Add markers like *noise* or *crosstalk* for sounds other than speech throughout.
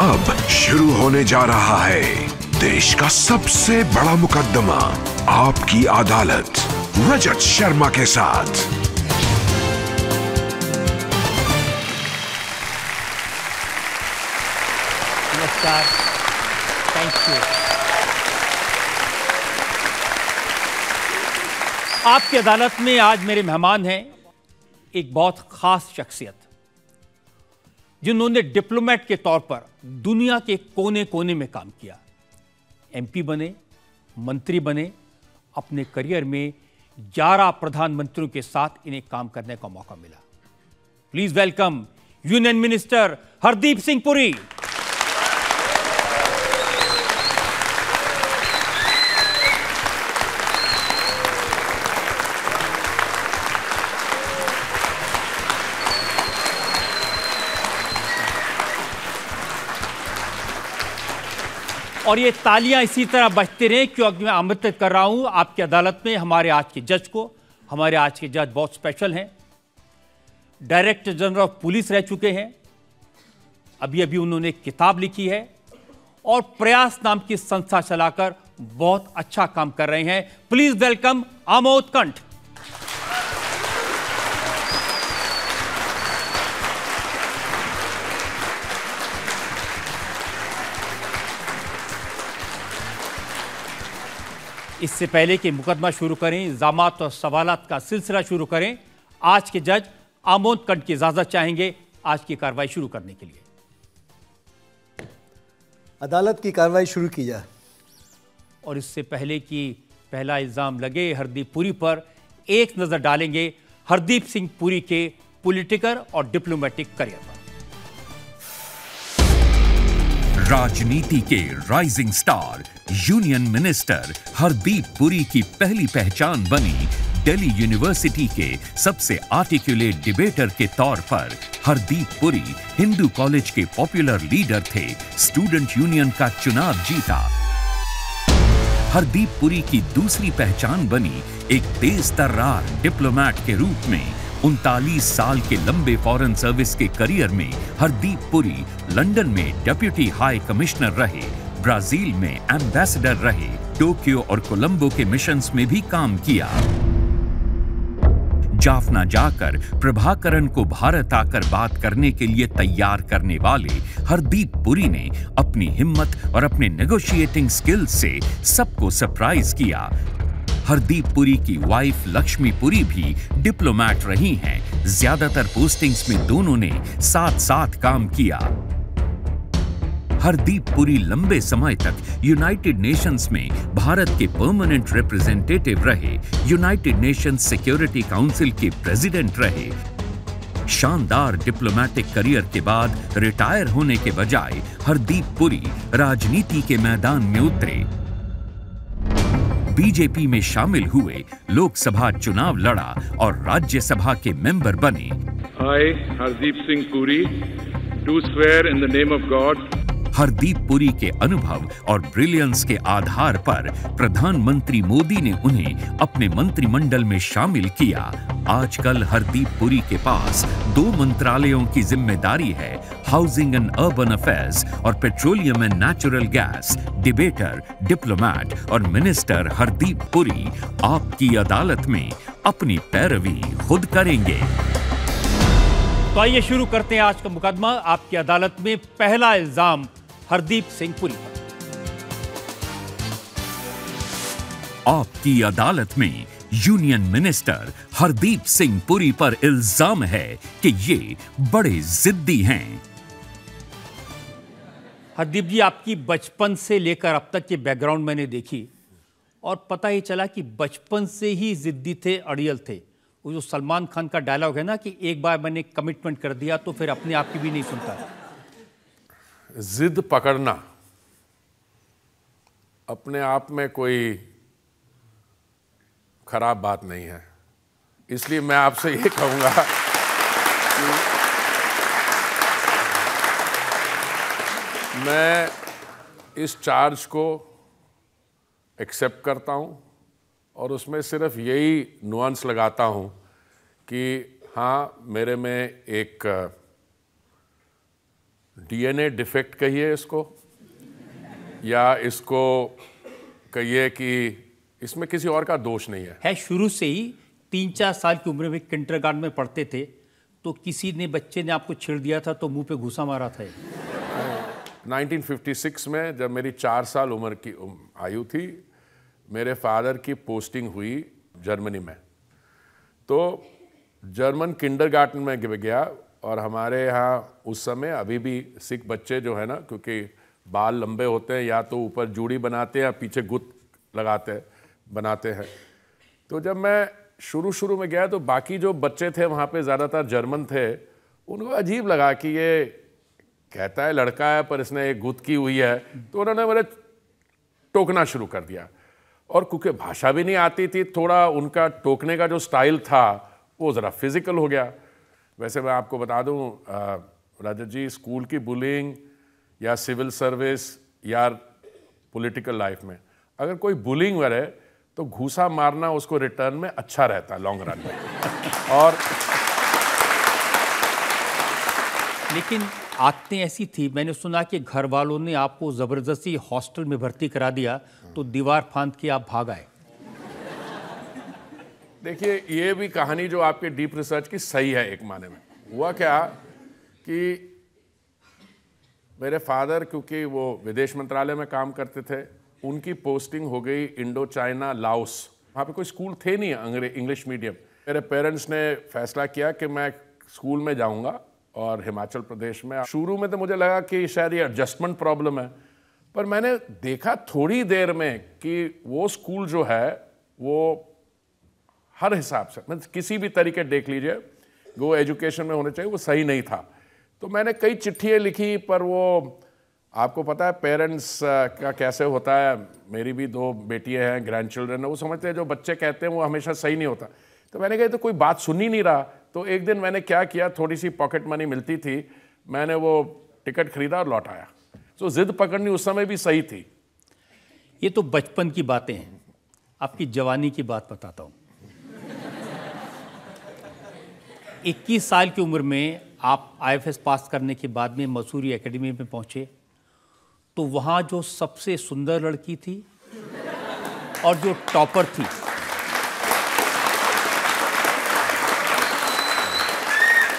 अब शुरू होने जा रहा है देश का सबसे बड़ा मुकदमा आपकी अदालत रजत शर्मा के साथ थैंक यू आपकी अदालत में आज मेरे मेहमान हैं एक बहुत खास शख्सियत जिन्होंने डिप्लोमेट के तौर पर दुनिया के कोने कोने में काम किया एमपी बने मंत्री बने अपने करियर में ग्यारह प्रधानमंत्रियों के साथ इन्हें काम करने का मौका मिला please welcome union minister Hardeep Singh Puri और ये तालियां इसी तरह बजते रहे क्योंकि मैं आमंत्रित कर रहा हूं आपकी अदालत में हमारे आज के जज को हमारे आज के जज बहुत स्पेशल हैं डायरेक्टर जनरल ऑफ पुलिस रह चुके हैं अभी अभी उन्होंने किताब लिखी है और प्रयास नाम की संस्था चलाकर बहुत अच्छा काम कर रहे हैं प्लीज वेलकम आमोद कंठ इससे पहले कि मुकदमा शुरू करें जामात और सवाल का सिलसिला शुरू करें आज के जज आमोद कंठ की इजाज़त चाहेंगे आज की कार्रवाई शुरू करने के लिए अदालत की कार्रवाई शुरू की जाए और इससे पहले कि पहला इल्ज़ाम लगे हरदीप पुरी पर एक नज़र डालेंगे हरदीप सिंह पुरी के पॉलिटिकल और डिप्लोमेटिक करियर पर राजनीति के rising star union minister Hardeep Puri की पहली पहचान बनी दिल्ली यूनिवर्सिटी के सबसे आर्टिकुलेट डिबेटर के तौर पर हरदीप पुरी हिंदू कॉलेज के पॉपुलर लीडर थे स्टूडेंट यूनियन का चुनाव जीता हरदीप पुरी की दूसरी पहचान बनी एक तेज तर्रार डिप्लोमैट के रूप में उनतालीस साल के लंबे फॉरेन सर्विस के करियर में हरदीप पुरी लंदन में डेप्यूटी हाई कमिश्नर रहे ब्राजील में एम्बेसडर रहे टोक्यो और कोलंबो के मिशन में भी काम किया जाफना जाकर प्रभाकरण को भारत आकर बात करने के लिए तैयार करने वाले हरदीप पुरी ने अपनी हिम्मत और अपने नेगोशिएटिंग स्किल्स से सबको सरप्राइज किया हरदीप पुरी की वाइफ लक्ष्मी पुरी भी डिप्लोमैट रही हैं ज्यादातर पोस्टिंग्स में दोनों ने साथ साथ काम किया हरदीप पुरी लंबे समय तक यूनाइटेड नेशंस में भारत के परमानेंट रिप्रेजेंटेटिव रहे यूनाइटेड नेशंस सिक्योरिटी काउंसिल के प्रेसिडेंट रहे शानदार डिप्लोमेटिक करियर के बाद रिटायर होने के बजाय हरदीप पुरी राजनीति के मैदान में उतरे बीजेपी में शामिल हुए लोकसभा चुनाव लड़ा और राज्यसभा के मेंबर बने I Hardeep Singh Puri do swear in the name of God Hardeep Puri के अनुभव और ब्रिलियंस के आधार पर प्रधानमंत्री मोदी ने उन्हें अपने मंत्रिमंडल में शामिल किया आजकल हरदीप पुरी के पास दो मंत्रालयों की जिम्मेदारी है हाउसिंग एंड अर्बन अफेयर्स और petroleum and natural gas debater diplomat और मिनिस्टर हरदीप पुरी आपकी अदालत में अपनी पैरवी खुद करेंगे तो आइए शुरू करते हैं आज का मुकदमा आपकी अदालत में पहला इल्जाम हरदीप सिंह पुरी आपकी अदालत में यूनियन मिनिस्टर हरदीप सिंह पुरी पर इल्जाम है कि ये बड़े जिद्दी हैं हरदीप जी आपकी बचपन से लेकर अब तक के बैकग्राउंड मैंने देखी और पता ही चला कि बचपन से ही जिद्दी थे अड़ियल थे वो जो सलमान खान का डायलॉग है ना कि एक बार मैंने कमिटमेंट कर दिया तो फिर अपने आप की भी नहीं सुनता जिद पकड़ना अपने आप में कोई खराब बात नहीं है इसलिए मैं आपसे ये कहूँगा कि मैं इस चार्ज को एक्सेप्ट करता हूँ और उसमें सिर्फ यही नुआंस लगाता हूँ कि हाँ मेरे में एक डीएनए डिफेक्ट कहिए इसको या इसको कहिए कि इसमें किसी और का दोष नहीं है है शुरू से ही तीन चार साल की उम्र में किंडरगार्ड में पढ़ते थे तो किसी ने बच्चे ने आपको छेड़ दिया था तो मुंह पे घुसा मारा था 1956 में जब मेरी चार साल उम्र की आयु थी मेरे फादर की पोस्टिंग हुई जर्मनी में तो जर्मन किंडरगार्टन में गया और हमारे यहाँ उस समय अभी भी सिख बच्चे जो है ना क्योंकि बाल लंबे होते हैं या तो ऊपर जूड़ी बनाते हैं या पीछे गुत लगाते बनाते हैं तो जब मैं शुरू शुरू में गया तो बाकी जो बच्चे थे वहाँ पे ज़्यादातर जर्मन थे उनको अजीब लगा कि ये कहता है लड़का है पर इसने एक गुत की हुई है तो उन्होंने मेरे टोकना शुरू कर दिया और क्योंकि भाषा भी नहीं आती थी थोड़ा उनका टोकने का जो स्टाइल था वो ज़रा फिज़िकल हो गया वैसे मैं आपको बता दूं राजा जी स्कूल की बुलिंग या सिविल सर्विस या पॉलिटिकल लाइफ में अगर कोई बुलिंग है तो घूसा मारना उसको रिटर्न में अच्छा रहता है लॉन्ग रन में और लेकिन आदतें ऐसी थी मैंने सुना कि घर वालों ने आपको ज़बरदस्ती हॉस्टल में भर्ती करा दिया तो दीवार फांद के आप भाग आए देखिए ये भी कहानी जो आपके डीप रिसर्च की सही है एक माने में हुआ क्या कि मेरे फादर क्योंकि वो विदेश मंत्रालय में काम करते थे उनकी पोस्टिंग हो गई इंडो चाइना लाओस वहाँ पे कोई स्कूल थे नहीं अंग्रेज इंग्लिश मीडियम मेरे पेरेंट्स ने फैसला किया कि मैं स्कूल में जाऊँगा और हिमाचल प्रदेश में शुरू में तो मुझे लगा कि शायद ये एडजस्टमेंट प्रॉब्लम है पर मैंने देखा थोड़ी देर में कि वो स्कूल जो है वो हर हिसाब से मतलब किसी भी तरीके देख लीजिए वो एजुकेशन में होने चाहिए वो सही नहीं था तो मैंने कई चिट्ठियाँ लिखी पर वो आपको पता है पेरेंट्स का कैसे होता है मेरी भी दो बेटियाँ हैं ग्रैंड चिल्ड्रन है वो समझते हैं जो बच्चे कहते हैं वो हमेशा सही नहीं होता तो मैंने कहा तो कोई बात सुन ही नहीं रहा तो एक दिन मैंने क्या किया थोड़ी सी पॉकेट मनी मिलती थी मैंने वो टिकट खरीदा और लौटाया तो जिद पकड़नी उस समय भी सही थी ये तो बचपन की बातें हैं आपकी जवानी की बात बताता हूँ 21 साल की उम्र में आप आईएफएस पास करने के बाद में मसूरी एकेडमी में पहुंचे तो वहां जो सबसे सुंदर लड़की थी और जो टॉपर थी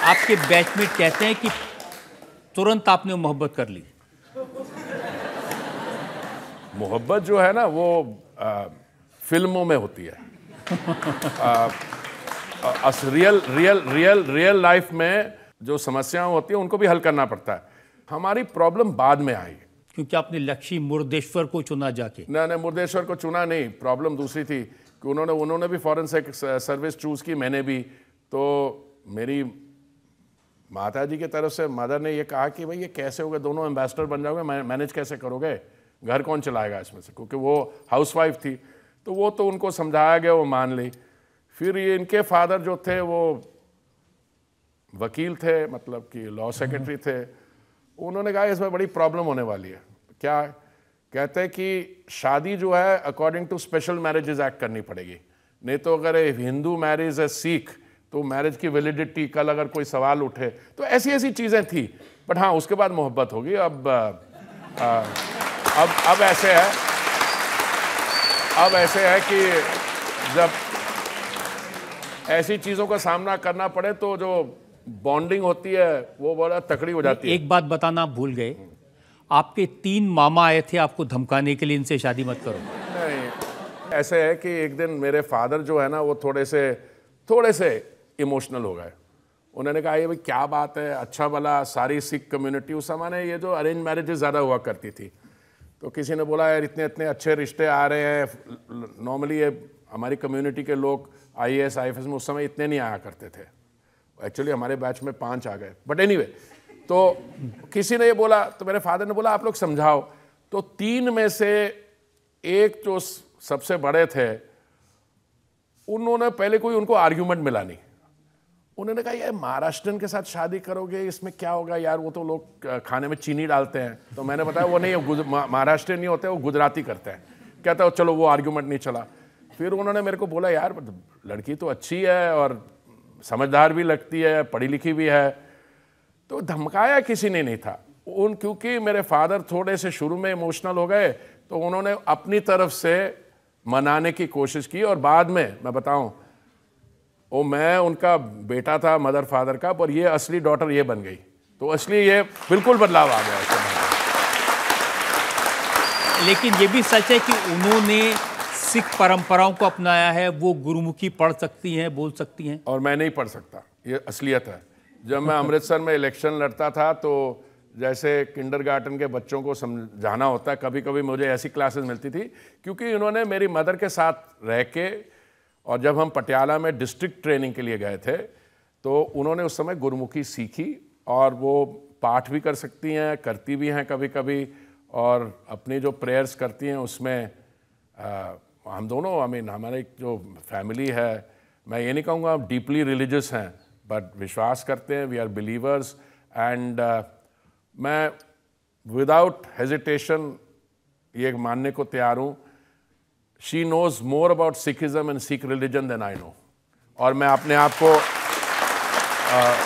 आपके बैचमेट कहते हैं कि तुरंत आपने मोहब्बत कर ली मोहब्बत जो है ना वो आ, फिल्मों में होती है *laughs* uh, as real real real real life में जो समस्याएं होती हैं उनको भी हल करना पड़ता है हमारी प्रॉब्लम बाद में आई क्योंकि आपने लक्ष्य मुर्देश्वर को चुना जाके ना ना मुर्देश्वर को चुना नहीं प्रॉब्लम दूसरी थी कि उन्होंने उन्होंने भी फॉरन से सर्विस चूज़ की मैंने भी तो मेरी माता जी की तरफ से मदर ने ये कहा कि भाई ये कैसे गए दोनों एम्बेसडर बन जाओगे मैनेज कैसे करोगे घर कौन चलाएगा इसमें से क्योंकि वो हाउसवाइफ थी तो वो तो उनको समझाया गया वो मान ली फिर ये इनके फादर जो थे वो वकील थे मतलब कि लॉ सेक्रेटरी हम्म। थे उन्होंने कहा इसमें बड़ी प्रॉब्लम होने वाली है क्या कहते हैं कि शादी जो है according to special marriages act करनी पड़ेगी नहीं तो अगर हिंदू मैरिज है सिख तो मैरिज की वैलिडिटी कल अगर कोई सवाल उठे तो ऐसी ऐसी चीज़ें थी बट हाँ उसके बाद मोहब्बत होगी अब आ, अब अब ऐसे है अब ऐसे है कि जब ऐसी चीज़ों का सामना करना पड़े तो जो बॉन्डिंग होती है वो बड़ा तकड़ी हो जाती है एक बात बताना आप भूल गए आपके तीन मामा आए थे आपको धमकाने के लिए इनसे शादी मत करो नहीं ऐसे है कि एक दिन मेरे फादर जो है ना वो थोड़े से थोड़े से इमोशनल हो गए उन्होंने कहा ये भाई क्या बात है अच्छा भला सारी सिख कम्युनिटी उस समय ये जो अरेंज मैरिज ज़्यादा हुआ करती थी तो किसी ने बोला यार इतने इतने अच्छे रिश्ते आ रहे हैं नॉर्मली ये हमारी कम्युनिटी के लोग I S I F S में उस समय इतने नहीं आया करते थे एक्चुअली हमारे बैच में पाँच आ गए बट एनी anyway, तो किसी ने ये बोला तो मेरे फादर ने बोला आप लोग समझाओ तो तीन में से एक जो सबसे बड़े थे उन्होंने पहले कोई उनको आर्ग्यूमेंट मिला नहीं उन्होंने कहा यार महाराष्ट्र के साथ शादी करोगे इसमें क्या होगा यार वो तो लोग खाने में चीनी डालते हैं तो मैंने बताया वो नहीं महाराष्ट्र नहीं होते वो गुजराती करते हैं कहता है चलो वो आर्ग्यूमेंट नहीं चला फिर उन्होंने मेरे को बोला यार लड़की तो अच्छी है और समझदार भी लगती है पढ़ी लिखी भी है तो धमकाया किसी ने नहीं था उन क्योंकि मेरे फादर थोड़े से शुरू में इमोशनल हो गए तो उन्होंने अपनी तरफ से मनाने की कोशिश की और बाद में मैं बताऊं वो मैं उनका बेटा था मदर फादर का पर ये असली डॉटर ये बन गई तो असली ये बिल्कुल बदलाव आ गया लेकिन ये भी सच है कि उन्होंने सिख परंपराओं को अपनाया है वो गुरुमुखी पढ़ सकती हैं बोल सकती हैं और मैं नहीं पढ़ सकता ये असलियत है जब मैं अमृतसर में इलेक्शन लड़ता था तो जैसे किंडरगार्टन के बच्चों को समझाना होता है कभी कभी मुझे ऐसी क्लासेस मिलती थी क्योंकि इन्होंने मेरी मदर के साथ रह के और जब हम पटियाला में डिस्ट्रिक्ट ट्रेनिंग के लिए गए थे तो उन्होंने उस समय गुरुमुखी सीखी और वो पाठ भी कर सकती हैं करती भी हैं कभी कभी और अपनी जो प्रेयर्स करती हैं उसमें आ, हम दोनों आई मीन हमारे जो फैमिली है मैं ये नहीं कहूँगा हम डीपली रिलीजियस हैं बट विश्वास करते हैं वी आर बिलीवर्स एंड मैं विदाउट हेजिटेशन ये मानने को तैयार हूँ she knows more about Sikhism and Sikh religion than I know और मैं अपने आप को uh,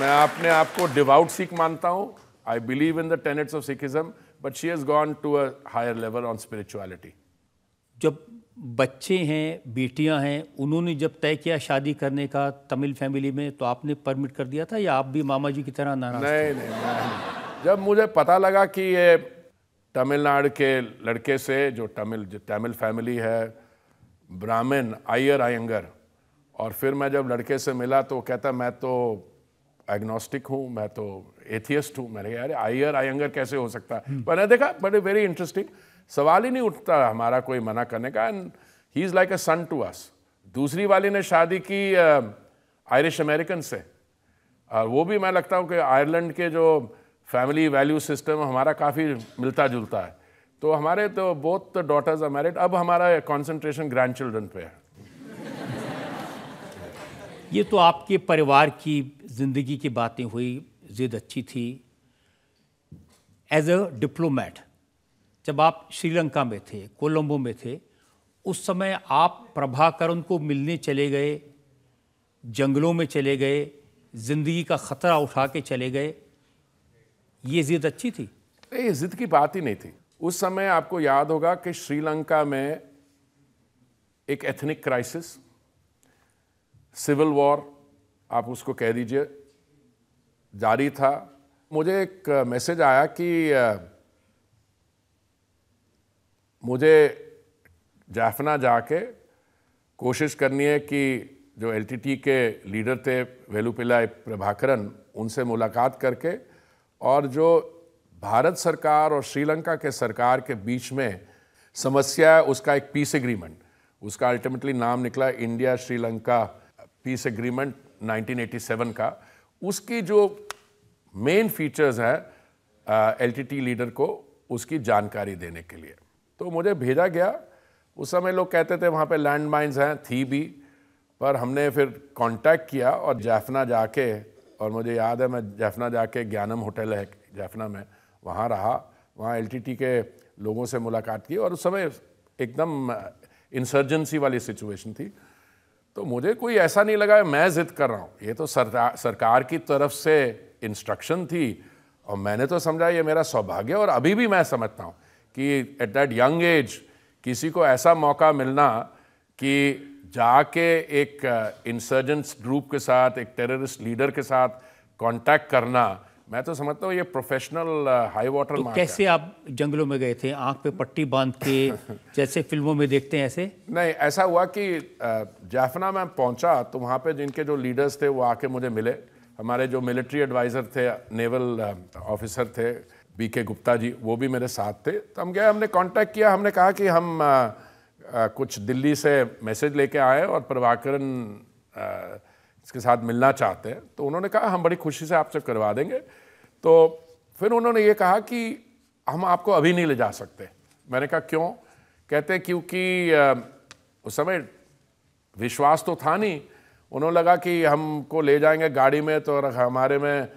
मैं अपने आप को डिवाउट सिख मानता हूँ I believe in the tenets of Sikhism but she has gone to a higher level on spirituality जब बच्चे हैं बेटियां हैं उन्होंने जब तय किया शादी करने का तमिल फैमिली में तो आपने परमिट कर दिया था या आप भी मामा जी की तरह नाराज नहीं, नहीं नहीं जब मुझे पता लगा कि ये तमिलनाडु के लड़के से जो तमिल जो तमिल फैमिली है ब्राह्मण आयर आयंगर और फिर मैं जब लड़के से मिला तो कहता मैं तो एग्नोस्टिक हूँ मैं तो एथियस्ट हूँ मैंने कहा अरे आयंगर कैसे हो सकता है मैंने देखा बट वेरी इंटरेस्टिंग सवाल ही नहीं उठता हमारा कोई मना करने का and he is like a son to us दूसरी वाली ने शादी की आयरिश अमेरिकन से और वो भी मैं लगता हूँ कि आयरलैंड के जो फैमिली वैल्यू सिस्टम हमारा काफ़ी मिलता जुलता है तो हमारे तो बहुत डॉटर्स आर मैरिड अब हमारा कॉन्सेंट्रेशन ग्रैंड चिल्ड्रन पे है ये तो आपके परिवार की ज़िंदगी की बातें हुई ज़िद अच्छी थी एज अ डिप्लोमेट जब आप श्रीलंका में थे कोलंबो में थे उस समय आप प्रभाकरण को मिलने चले गए जंगलों में चले गए ज़िंदगी का ख़तरा उठा के चले गए ये ज़िद अच्छी थी नहीं ज़िद की बात ही नहीं थी उस समय आपको याद होगा कि श्रीलंका में एक एथनिक क्राइसिस सिविल वॉर आप उसको कह दीजिए जारी था मुझे एक मैसेज आया कि मुझे जाफना जाके कोशिश करनी है कि जो एल के लीडर थे वेलुपिल्ला प्रभाकरन उनसे मुलाकात करके और जो भारत सरकार और श्रीलंका के सरकार के बीच में समस्या है उसका एक पीस एग्रीमेंट उसका अल्टीमेटली नाम निकला इंडिया श्रीलंका पीस एग्रीमेंट 1987 का उसकी जो मेन फीचर्स हैं एलटीटी uh, लीडर को उसकी जानकारी देने के लिए तो मुझे भेजा गया उस समय लोग कहते थे वहाँ पे लैंड माइंस हैं थी भी पर हमने फिर कांटेक्ट किया और जैफना जाके और मुझे याद है मैं जैफना जाके ज्ञानम होटल है जैफना में वहाँ रहा वहाँ एल के लोगों से मुलाकात की और उस समय एकदम इंसर्जेंसी uh, वाली सिचुएशन थी तो मुझे कोई ऐसा नहीं लगा मैं ज़िद कर रहा हूँ ये तो सरकार सरकार की तरफ से इंस्ट्रक्शन थी और मैंने तो समझा ये मेरा सौभाग्य और अभी भी मैं समझता हूँ कि एट दैट यंग एज किसी को ऐसा मौका मिलना कि जाके एक इंसर्जेंट्स uh, ग्रुप के साथ एक टेररिस्ट लीडर के साथ कांटेक्ट करना मैं तो समझता हूँ ये प्रोफेशनल हाई वाटर तो कैसे आप जंगलों में गए थे आंख पे पट्टी बांध के *laughs* जैसे फिल्मों में देखते हैं ऐसे नहीं ऐसा हुआ कि uh, जाफना में पहुंचा तो वहाँ पे जिनके जो लीडर्स थे वो आके मुझे मिले हमारे जो मिलिट्री एडवाइज़र थे नेवल ऑफिसर uh, थे बी के गुप्ता जी वो भी मेरे साथ थे तो हम गए हमने कांटेक्ट किया हमने कहा कि हम आ, uh, आ, कुछ दिल्ली से मैसेज लेके आए और प्रभाकरन इसके साथ मिलना चाहते हैं तो उन्होंने कहा हम बड़ी खुशी से आपसे करवा देंगे तो फिर उन्होंने ये कहा कि हम आपको अभी नहीं ले जा सकते मैंने कहा क्यों कहते क्योंकि उस समय विश्वास तो था नहीं उन्होंने लगा कि हमको ले जाएंगे गाड़ी में तो हमारे में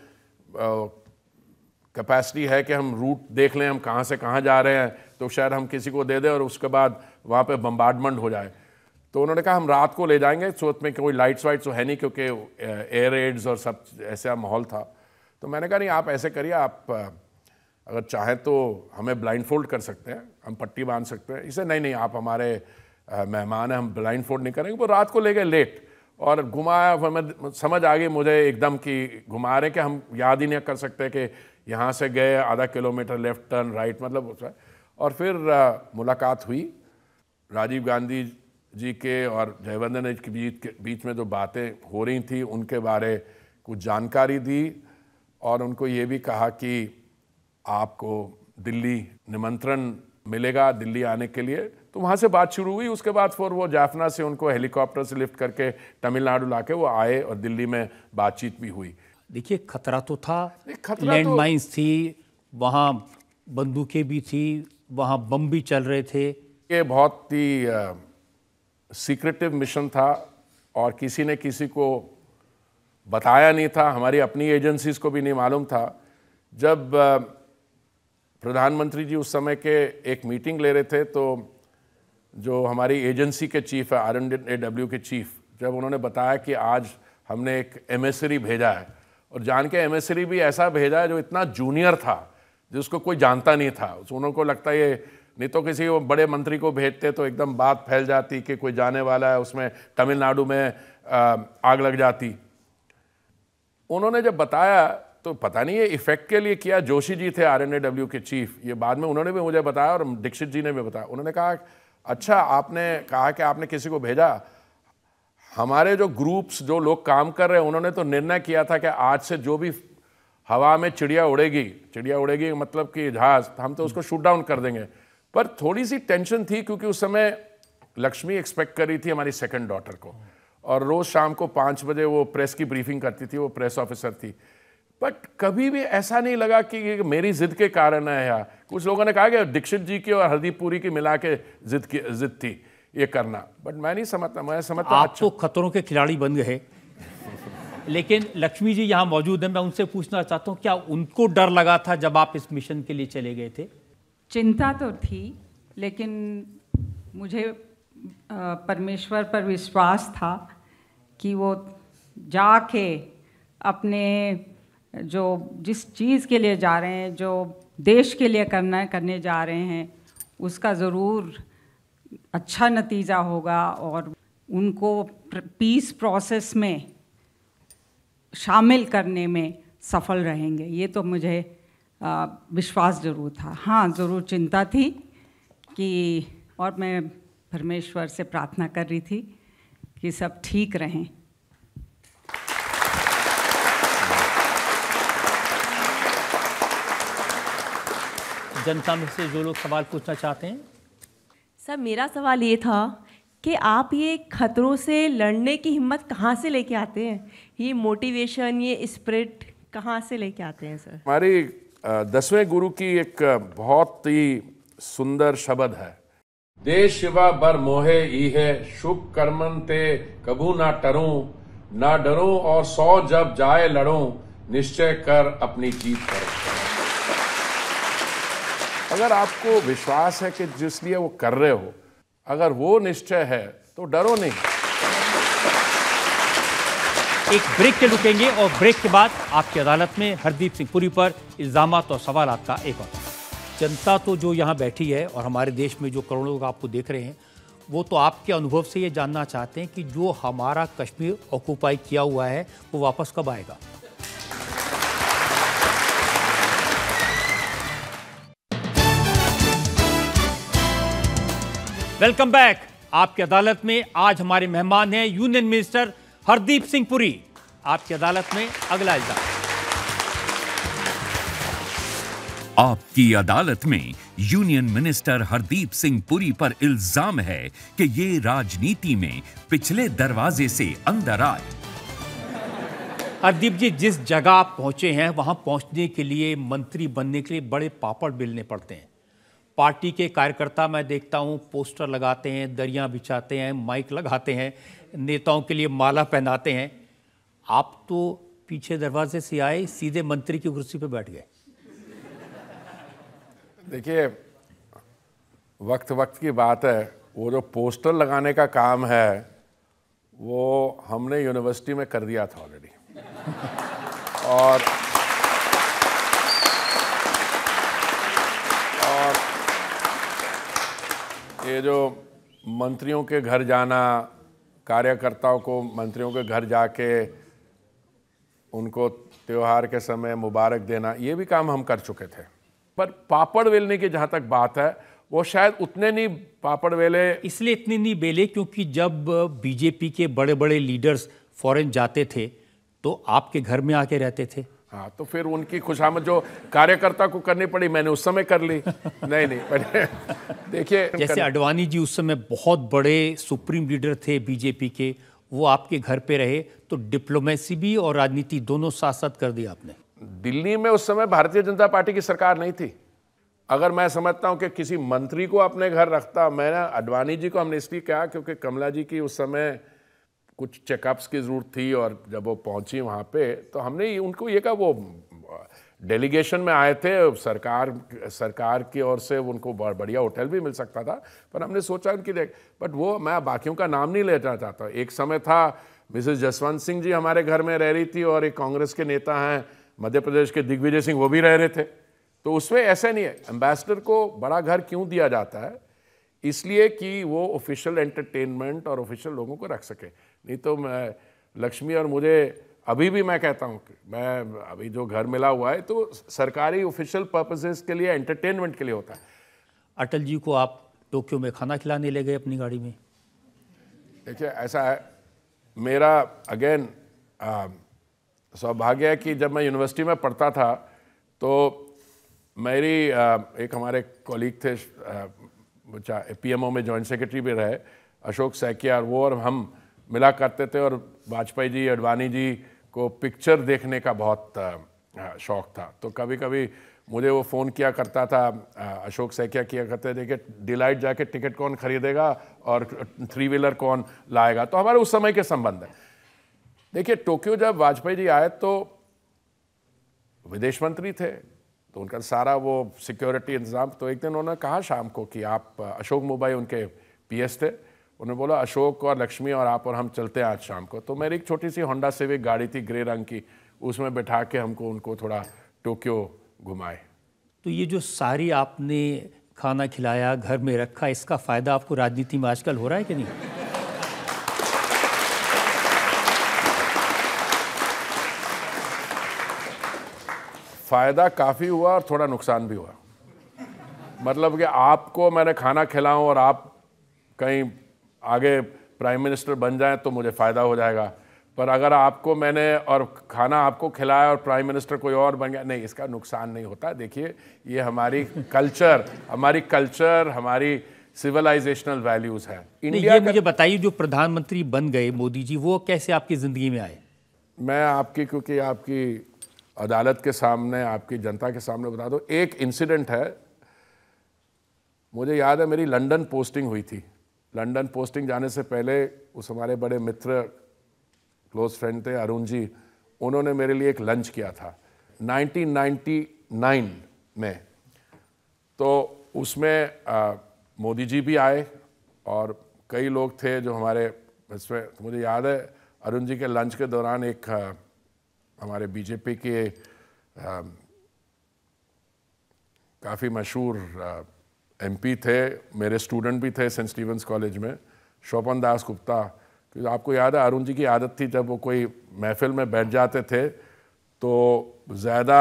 कैपेसिटी है कि हम रूट देख लें हम कहाँ से कहाँ जा रहे हैं तो शायद हम किसी को दे दें और उसके बाद वहाँ पे बम्बार्डमेंट हो जाए तो उन्होंने कहा हम रात को ले जाएंगे सूरत में कोई लाइट्स वाइट्स तो है नहीं क्योंकि एयर एड्स और सब ऐसा माहौल था तो मैंने कहा नहीं आप ऐसे करिए आप अगर चाहें तो हमें ब्लाइंड फोल्ड कर सकते हैं हम पट्टी बांध सकते हैं इसे नहीं नहीं आप हमारे मेहमान हैं हम ब्लाइंड फोल्ड नहीं करेंगे वो रात को ले गए लेट और घुमाया हमें समझ आ गई मुझे एकदम कि घुमा रहे कि हम याद ही नहीं कर सकते कि यहाँ से गए आधा किलोमीटर लेफ्ट टर्न राइट मतलब और फिर मुलाकात हुई राजीव गांधी जी के और जयवर्धन के बीच के बीच में जो बातें हो रही थी उनके बारे कुछ जानकारी दी और उनको ये भी कहा कि आपको दिल्ली निमंत्रण मिलेगा दिल्ली आने के लिए तो वहाँ से बात शुरू हुई उसके बाद फिर वो जाफना से उनको हेलीकॉप्टर से लिफ्ट करके तमिलनाडु ला के वो आए और दिल्ली में बातचीत भी हुई देखिए खतरा तो था लैंड तो... थी वहाँ बंदूकें भी थी वहाँ बम भी चल रहे थे ये बहुत ही सीक्रेटिव मिशन था और किसी ने किसी को बताया नहीं था हमारी अपनी एजेंसीज को भी नहीं मालूम था जब प्रधानमंत्री जी उस समय के एक मीटिंग ले रहे थे तो जो हमारी एजेंसी के चीफ है आर एन ए डब्ल्यू के चीफ जब उन्होंने बताया कि आज हमने एक एम भेजा है और जान के एम भी ऐसा भेजा है जो इतना जूनियर था जिसको कोई जानता नहीं था उन्होंने को लगता ये नहीं तो किसी वो बड़े मंत्री को भेजते तो एकदम बात फैल जाती कि कोई जाने वाला है उसमें तमिलनाडु में आग लग जाती उन्होंने जब बताया तो पता नहीं ये इफेक्ट के लिए किया जोशी जी थे आर के चीफ ये बाद में उन्होंने भी मुझे बताया और दीक्षित जी ने भी बताया उन्होंने कहा अच्छा आपने कहा कि आपने किसी को भेजा हमारे जो ग्रुप्स जो लोग काम कर रहे हैं उन्होंने तो निर्णय किया था कि आज से जो भी हवा में चिड़िया उड़ेगी चिड़िया उड़ेगी मतलब कि जहाज हम तो उसको शूट डाउन कर देंगे पर थोड़ी सी टेंशन थी क्योंकि उस समय लक्ष्मी एक्सपेक्ट कर रही थी हमारी सेकंड डॉटर को और रोज़ शाम को पाँच बजे वो प्रेस की ब्रीफिंग करती थी वो प्रेस ऑफिसर थी बट कभी भी ऐसा नहीं लगा कि मेरी ज़िद के कारण है यार कुछ लोगों ने कहा कि दीक्षित जी की और हरदीप पुरी की मिला के जिद की जिद थी ये करना बट मैं नहीं समझता मैं समझता आप अच्छा। तो खतरों के खिलाड़ी बन गए लेकिन लक्ष्मी जी यहाँ मौजूद हैं मैं उनसे पूछना चाहता हूँ क्या उनको डर लगा था जब आप इस मिशन के लिए चले गए थे चिंता तो थी लेकिन मुझे परमेश्वर पर विश्वास था कि वो जाके अपने जो जिस चीज़ के लिए जा रहे हैं जो देश के लिए करना है करने जा रहे हैं उसका ज़रूर अच्छा नतीजा होगा और उनको पीस प्रोसेस में शामिल करने में सफल रहेंगे ये तो मुझे विश्वास ज़रूर था हाँ ज़रूर चिंता थी कि और मैं परमेश्वर से प्रार्थना कर रही थी कि सब ठीक रहें जनता में से जो लोग सवाल पूछना चाहते हैं सर मेरा सवाल ये था कि आप ये खतरों से लड़ने की हिम्मत कहाँ से लेके आते हैं ये मोटिवेशन ये स्प्रिट कहाँ से लेके आते हैं सर हमारी दसवें गुरु की एक बहुत ही सुंदर शब्द है देश शिवा बर मोहे ई है शुभ कर्मन ते कबू ना टरू ना डरो और सौ जब जाए लड़ो निश्चय कर अपनी जीत करो अगर आपको विश्वास है कि जिसलिए वो कर रहे हो अगर वो निश्चय है तो डरो नहीं एक ब्रेक के रुकेंगे और ब्रेक के बाद आपकी अदालत में हरदीप सिंह पुरी पर इल्ज़ाम और सवाल आपका एक और जनता तो जो यहाँ बैठी है और हमारे देश में जो करोड़ों लोग आपको देख रहे हैं वो तो आपके अनुभव से ये जानना चाहते हैं कि जो हमारा कश्मीर ऑक्यूपाई किया हुआ है वो वापस कब आएगा वेलकम बैक आपकी अदालत में आज हमारे मेहमान हैं यूनियन मिनिस्टर हरदीप सिंह पुरी आपकी अदालत में अगला इल्जाम आपकी अदालत में यूनियन मिनिस्टर हरदीप सिंह पुरी पर इल्जाम है कि ये राजनीति में पिछले दरवाजे से अंदर आए हरदीप जी जिस जगह आप पहुंचे हैं वहां पहुंचने के लिए मंत्री बनने के लिए बड़े पापड़ बिलने पड़ते हैं पार्टी के कार्यकर्ता मैं देखता हूं पोस्टर लगाते हैं दरिया बिछाते हैं माइक लगाते हैं नेताओं के लिए माला पहनाते हैं आप तो पीछे दरवाजे से आए सीधे मंत्री की कुर्सी पर बैठ गए देखिए वक्त वक्त की बात है वो जो पोस्टर लगाने का काम है वो हमने यूनिवर्सिटी में कर दिया था ऑलरेडी और और ये जो मंत्रियों के घर जाना कार्यकर्ताओं को मंत्रियों के घर जाके उनको त्यौहार के समय मुबारक देना ये भी काम हम कर चुके थे पर पापड़ वेलने की जहाँ तक बात है वो शायद उतने नहीं पापड़ वेले इसलिए इतने नहीं बेले क्योंकि जब बीजेपी के बड़े बड़े लीडर्स फॉरेन जाते थे तो आपके घर में आके रहते थे हाँ तो फिर उनकी खुशामद जो कार्यकर्ता को करनी पड़ी मैंने उस समय कर ली नहीं नहीं *laughs* देखिए जैसे अडवाणी जी उस समय बहुत बड़े सुप्रीम लीडर थे बीजेपी के वो आपके घर पे रहे तो डिप्लोमेसी भी और राजनीति दोनों साथ साथ कर दी आपने दिल्ली में उस समय भारतीय जनता पार्टी की सरकार नहीं थी अगर मैं समझता हूँ कि किसी मंत्री को अपने घर रखता मैं ना अडवाणी जी को हमने इसलिए कहा क्योंकि कमला जी की उस समय कुछ चेकअप्स की ज़रूरत थी और जब वो पहुंची वहाँ पे तो हमने उनको ये कहा वो डेलीगेशन में आए थे सरकार सरकार की ओर से उनको बढ़िया होटल भी मिल सकता था पर हमने सोचा कि देख बट वो मैं बाकियों का नाम नहीं लेना चाहता एक समय था मिसेस जसवंत सिंह जी हमारे घर में रह रही थी और एक कांग्रेस के नेता हैं मध्य प्रदेश के दिग्विजय सिंह वो भी रह रहे थे तो उसमें ऐसा नहीं है एम्बेसडर को बड़ा घर क्यों दिया जाता है इसलिए कि वो ऑफिशियल एंटरटेनमेंट और ऑफिशियल लोगों को रख सके नहीं तो मैं लक्ष्मी और मुझे अभी भी मैं कहता हूँ कि मैं अभी जो घर मिला हुआ है तो सरकारी ऑफिशियल पर्पजेज के लिए एंटरटेनमेंट के लिए होता है अटल जी को आप टोक्यो में खाना खिलाने ले गए अपनी गाड़ी में देखिए ऐसा है मेरा अगेन सौभाग्य है कि जब मैं यूनिवर्सिटी में पढ़ता था तो मेरी आ, एक हमारे कॉलीग थे पी एम ओ में जॉइंट सेक्रेटरी भी रहे अशोक सैकिया और वो और हम मिला करते थे और वाजपेयी जी अडवाणी जी को पिक्चर देखने का बहुत शौक़ था तो कभी कभी मुझे वो फ़ोन किया करता था अशोक सैकिया किया करते थे कि डिलाइट जाके टिकट कौन खरीदेगा और थ्री व्हीलर कौन लाएगा तो हमारे उस समय के संबंध है देखिए टोक्यो जब वाजपेयी जी आए तो विदेश मंत्री थे तो उनका सारा वो सिक्योरिटी इंतज़ाम तो एक दिन उन्होंने कहा शाम को कि आप अशोक मुबाई उनके पीएस थे उन्होंने बोला अशोक और लक्ष्मी और आप और हम चलते हैं आज शाम को तो मेरी एक छोटी सी होंडा सिविक गाड़ी थी ग्रे रंग की उसमें बैठा के हमको उनको थोड़ा टोक्यो घुमाए तो ये जो सारी आपने खाना खिलाया घर में रखा इसका फ़ायदा आपको राजनीति में आजकल हो रहा है कि नहीं फ़ायदा काफ़ी हुआ और थोड़ा नुकसान भी हुआ मतलब कि आपको मैंने खाना खिलाऊं और आप कहीं आगे प्राइम मिनिस्टर बन जाए तो मुझे फ़ायदा हो जाएगा पर अगर आपको मैंने और खाना आपको खिलाया और प्राइम मिनिस्टर कोई और बन गया नहीं इसका नुकसान नहीं होता देखिए ये हमारी कल्चर *laughs* हमारी कल्चर हमारी सिविलाइजेशनल वैल्यूज़ हैं इंडिया ये मुझे बताइए जो प्रधानमंत्री बन गए मोदी जी वो कैसे आपकी ज़िंदगी में आए मैं आपकी क्योंकि आपकी अदालत के सामने आपकी जनता के सामने बता दो एक इंसिडेंट है मुझे याद है मेरी लंदन पोस्टिंग हुई थी लंदन पोस्टिंग जाने से पहले उस हमारे बड़े मित्र क्लोज फ्रेंड थे अरुण जी उन्होंने मेरे लिए एक लंच किया था 1999 में तो उसमें मोदी जी भी आए और कई लोग थे जो हमारे इसमें तो मुझे याद है अरुण जी के लंच के दौरान एक आ, हमारे बीजेपी के काफ़ी मशहूर एमपी थे मेरे स्टूडेंट भी थे सेंट स्टीवंस कॉलेज में शोपन दास गुप्ता क्योंकि आपको याद है अरुण जी की आदत थी जब वो कोई महफिल में बैठ जाते थे तो ज़्यादा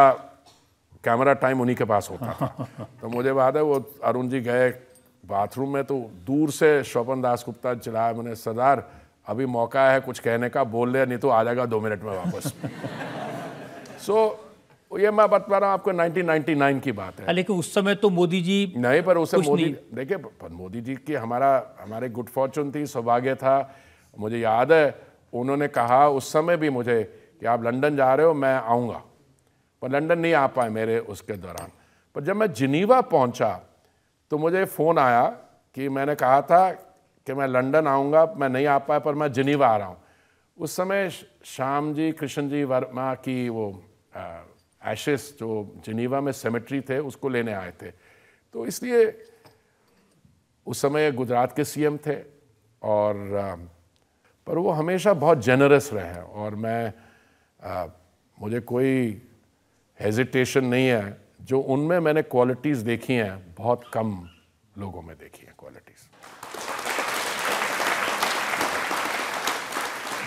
कैमरा टाइम उन्हीं के पास होता था *laughs* तो मुझे याद है वो अरुण जी गए बाथरूम में तो दूर से शोपन दास गुप्ता चिल्लाया मैंने सरदार अभी मौका है कुछ कहने का बोल ले नहीं तो आ जाएगा दो मिनट में वापस सो *laughs* so, ये मैं बता रहा हूँ आपको 1999 की बात है लेकिन उस समय तो मोदी जी नहीं पर उस समय मोदी देखिए पर मोदी जी की हमारा हमारे गुड फॉर्चून थी सौभाग्य था मुझे याद है उन्होंने कहा उस समय भी मुझे कि आप लंदन जा रहे हो मैं आऊँगा पर लंदन नहीं आ पाए मेरे उसके दौरान पर जब मैं जिनीवा पहुँचा तो मुझे फ़ोन आया कि मैंने कहा था कि मैं लंदन आऊँगा मैं नहीं आ पाया पर मैं जिनीवा आ रहा हूँ उस समय श्याम जी कृष्ण जी वर्मा की वो आ, एशेस जो जिनीवा में सेमेट्री थे उसको लेने आए थे तो इसलिए उस समय गुजरात के सीएम थे और पर वो हमेशा बहुत जेनरस रहे और मैं आ, मुझे कोई हेजिटेशन नहीं है जो उनमें मैंने क्वालिटीज़ देखी हैं बहुत कम लोगों में देखी हैं क्वालिटीज़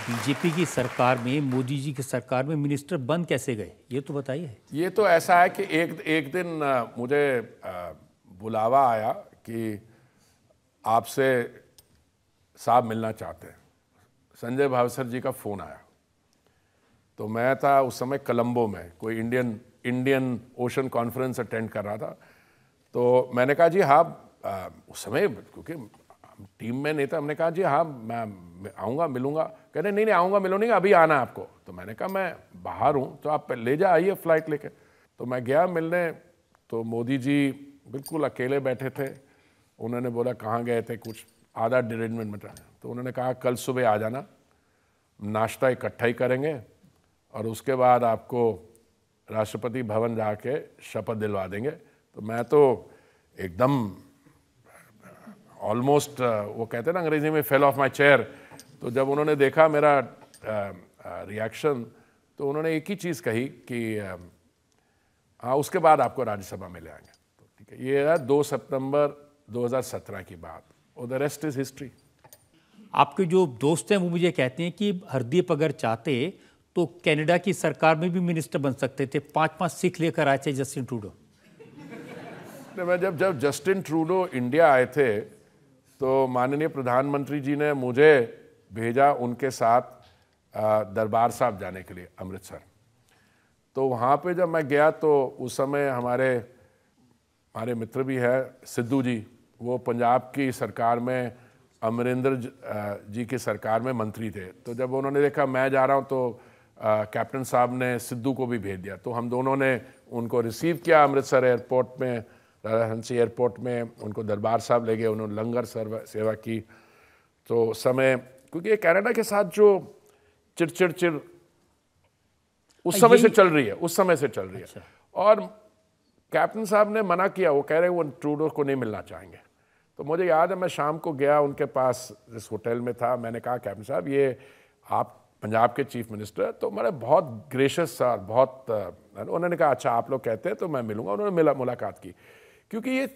बीजेपी की सरकार में मोदी जी की सरकार में मिनिस्टर बन कैसे गए ये तो बताइए ये तो ऐसा है कि एक एक दिन मुझे बुलावा आया कि आपसे साहब मिलना चाहते हैं संजय भावसर जी का फ़ोन आया तो मैं था उस समय कलम्बो में कोई Indian Indian Ocean conference attend कर रहा था तो मैंने कहा जी हाँ उस समय क्योंकि टीम में नहीं था हमने कहा जी हाँ मैं आऊँगा मिलूँगा कह रहे नहीं नहीं आऊँगा मिलो नहीं अभी आना आपको तो मैंने कहा मैं बाहर हूँ तो आप ले जा आइए फ्लाइट लेके तो मैं गया मिलने तो मोदी जी बिल्कुल अकेले बैठे थे उन्होंने बोला कहाँ गए थे कुछ आधा डिरेंजमेंट में तो उन्होंने कहा कल सुबह आ जाना नाश्ता इकट्ठा ही करेंगे और उसके बाद आपको राष्ट्रपति भवन जाके शपथ दिलवा देंगे तो मैं तो एकदम ऑलमोस्ट वो कहते हैं ना अंग्रेजी में फेल ऑफ माई चेयर तो जब उन्होंने देखा मेरा रिएक्शन तो उन्होंने एक ही चीज़ कही कि हाँ उसके बाद आपको राज्यसभा में ले आएंगे तो ठीक है ये है दो सितंबर 2017 की बात और द रेस्ट इज़ हिस्ट्री आपके जो दोस्त हैं वो मुझे कहते हैं कि हरदीप अगर चाहते तो कनाडा की सरकार में भी मिनिस्टर बन सकते थे पांच पांच सिख लेकर आए थे जस्टिन ट्रूडो मैं जब जब जस्टिन ट्रूडो इंडिया आए थे तो माननीय प्रधानमंत्री जी ने मुझे भेजा उनके साथ दरबार साहब जाने के लिए अमृतसर तो वहाँ पे जब मैं गया तो उस समय हमारे हमारे मित्र भी है सिद्धू जी वो पंजाब की सरकार में अमरिंदर जी की सरकार में मंत्री थे तो जब उन्होंने देखा मैं जा रहा हूँ तो कैप्टन साहब ने सिद्धू को भी भेज दिया तो हम दोनों ने उनको रिसीव किया अमृतसर एयरपोर्ट में राधा हंसी एयरपोर्ट में उनको दरबार साहब ले गए उन्होंने लंगर सेवा की तो उस समय क्योंकि ये कनाडा के साथ जो चिड़चिड़ चिर उस समय से चल रही है उस समय से चल रही है अच्छा। और कैप्टन साहब ने मना किया वो कह रहे वो ट्रूडो को नहीं मिलना चाहेंगे तो मुझे याद है मैं शाम को गया उनके पास जिस होटल में था मैंने कहा कैप्टन साहब ये आप पंजाब के चीफ मिनिस्टर तो मेरे बहुत ग्रेशियस सर बहुत उन्होंने कहा अच्छा आप लोग कहते हैं तो मैं मिलूंगा उन्होंने मिला मुलाकात की क्योंकि ये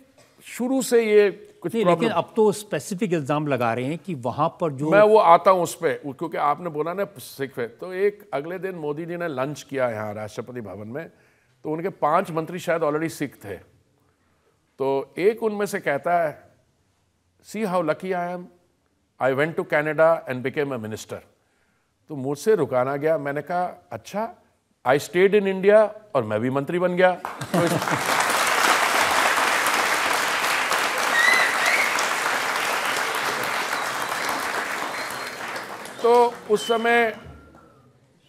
शुरू से ये कुछ नहीं लेकिन अब तो स्पेसिफिक इल्ज़ाम लगा रहे हैं कि वहां पर जो मैं वो आता हूँ उस पर क्योंकि आपने बोला ना सिख पे तो एक अगले दिन मोदी जी ने लंच किया यहाँ राष्ट्रपति भवन में तो उनके पांच मंत्री शायद ऑलरेडी सिख थे तो एक उनमें से कहता है see how lucky I am I went to Canada and became a minister तो मुझसे रुकाना गया मैंने कहा अच्छा आई स्टेड इन इंडिया और मैं भी मंत्री बन गया तो उस समय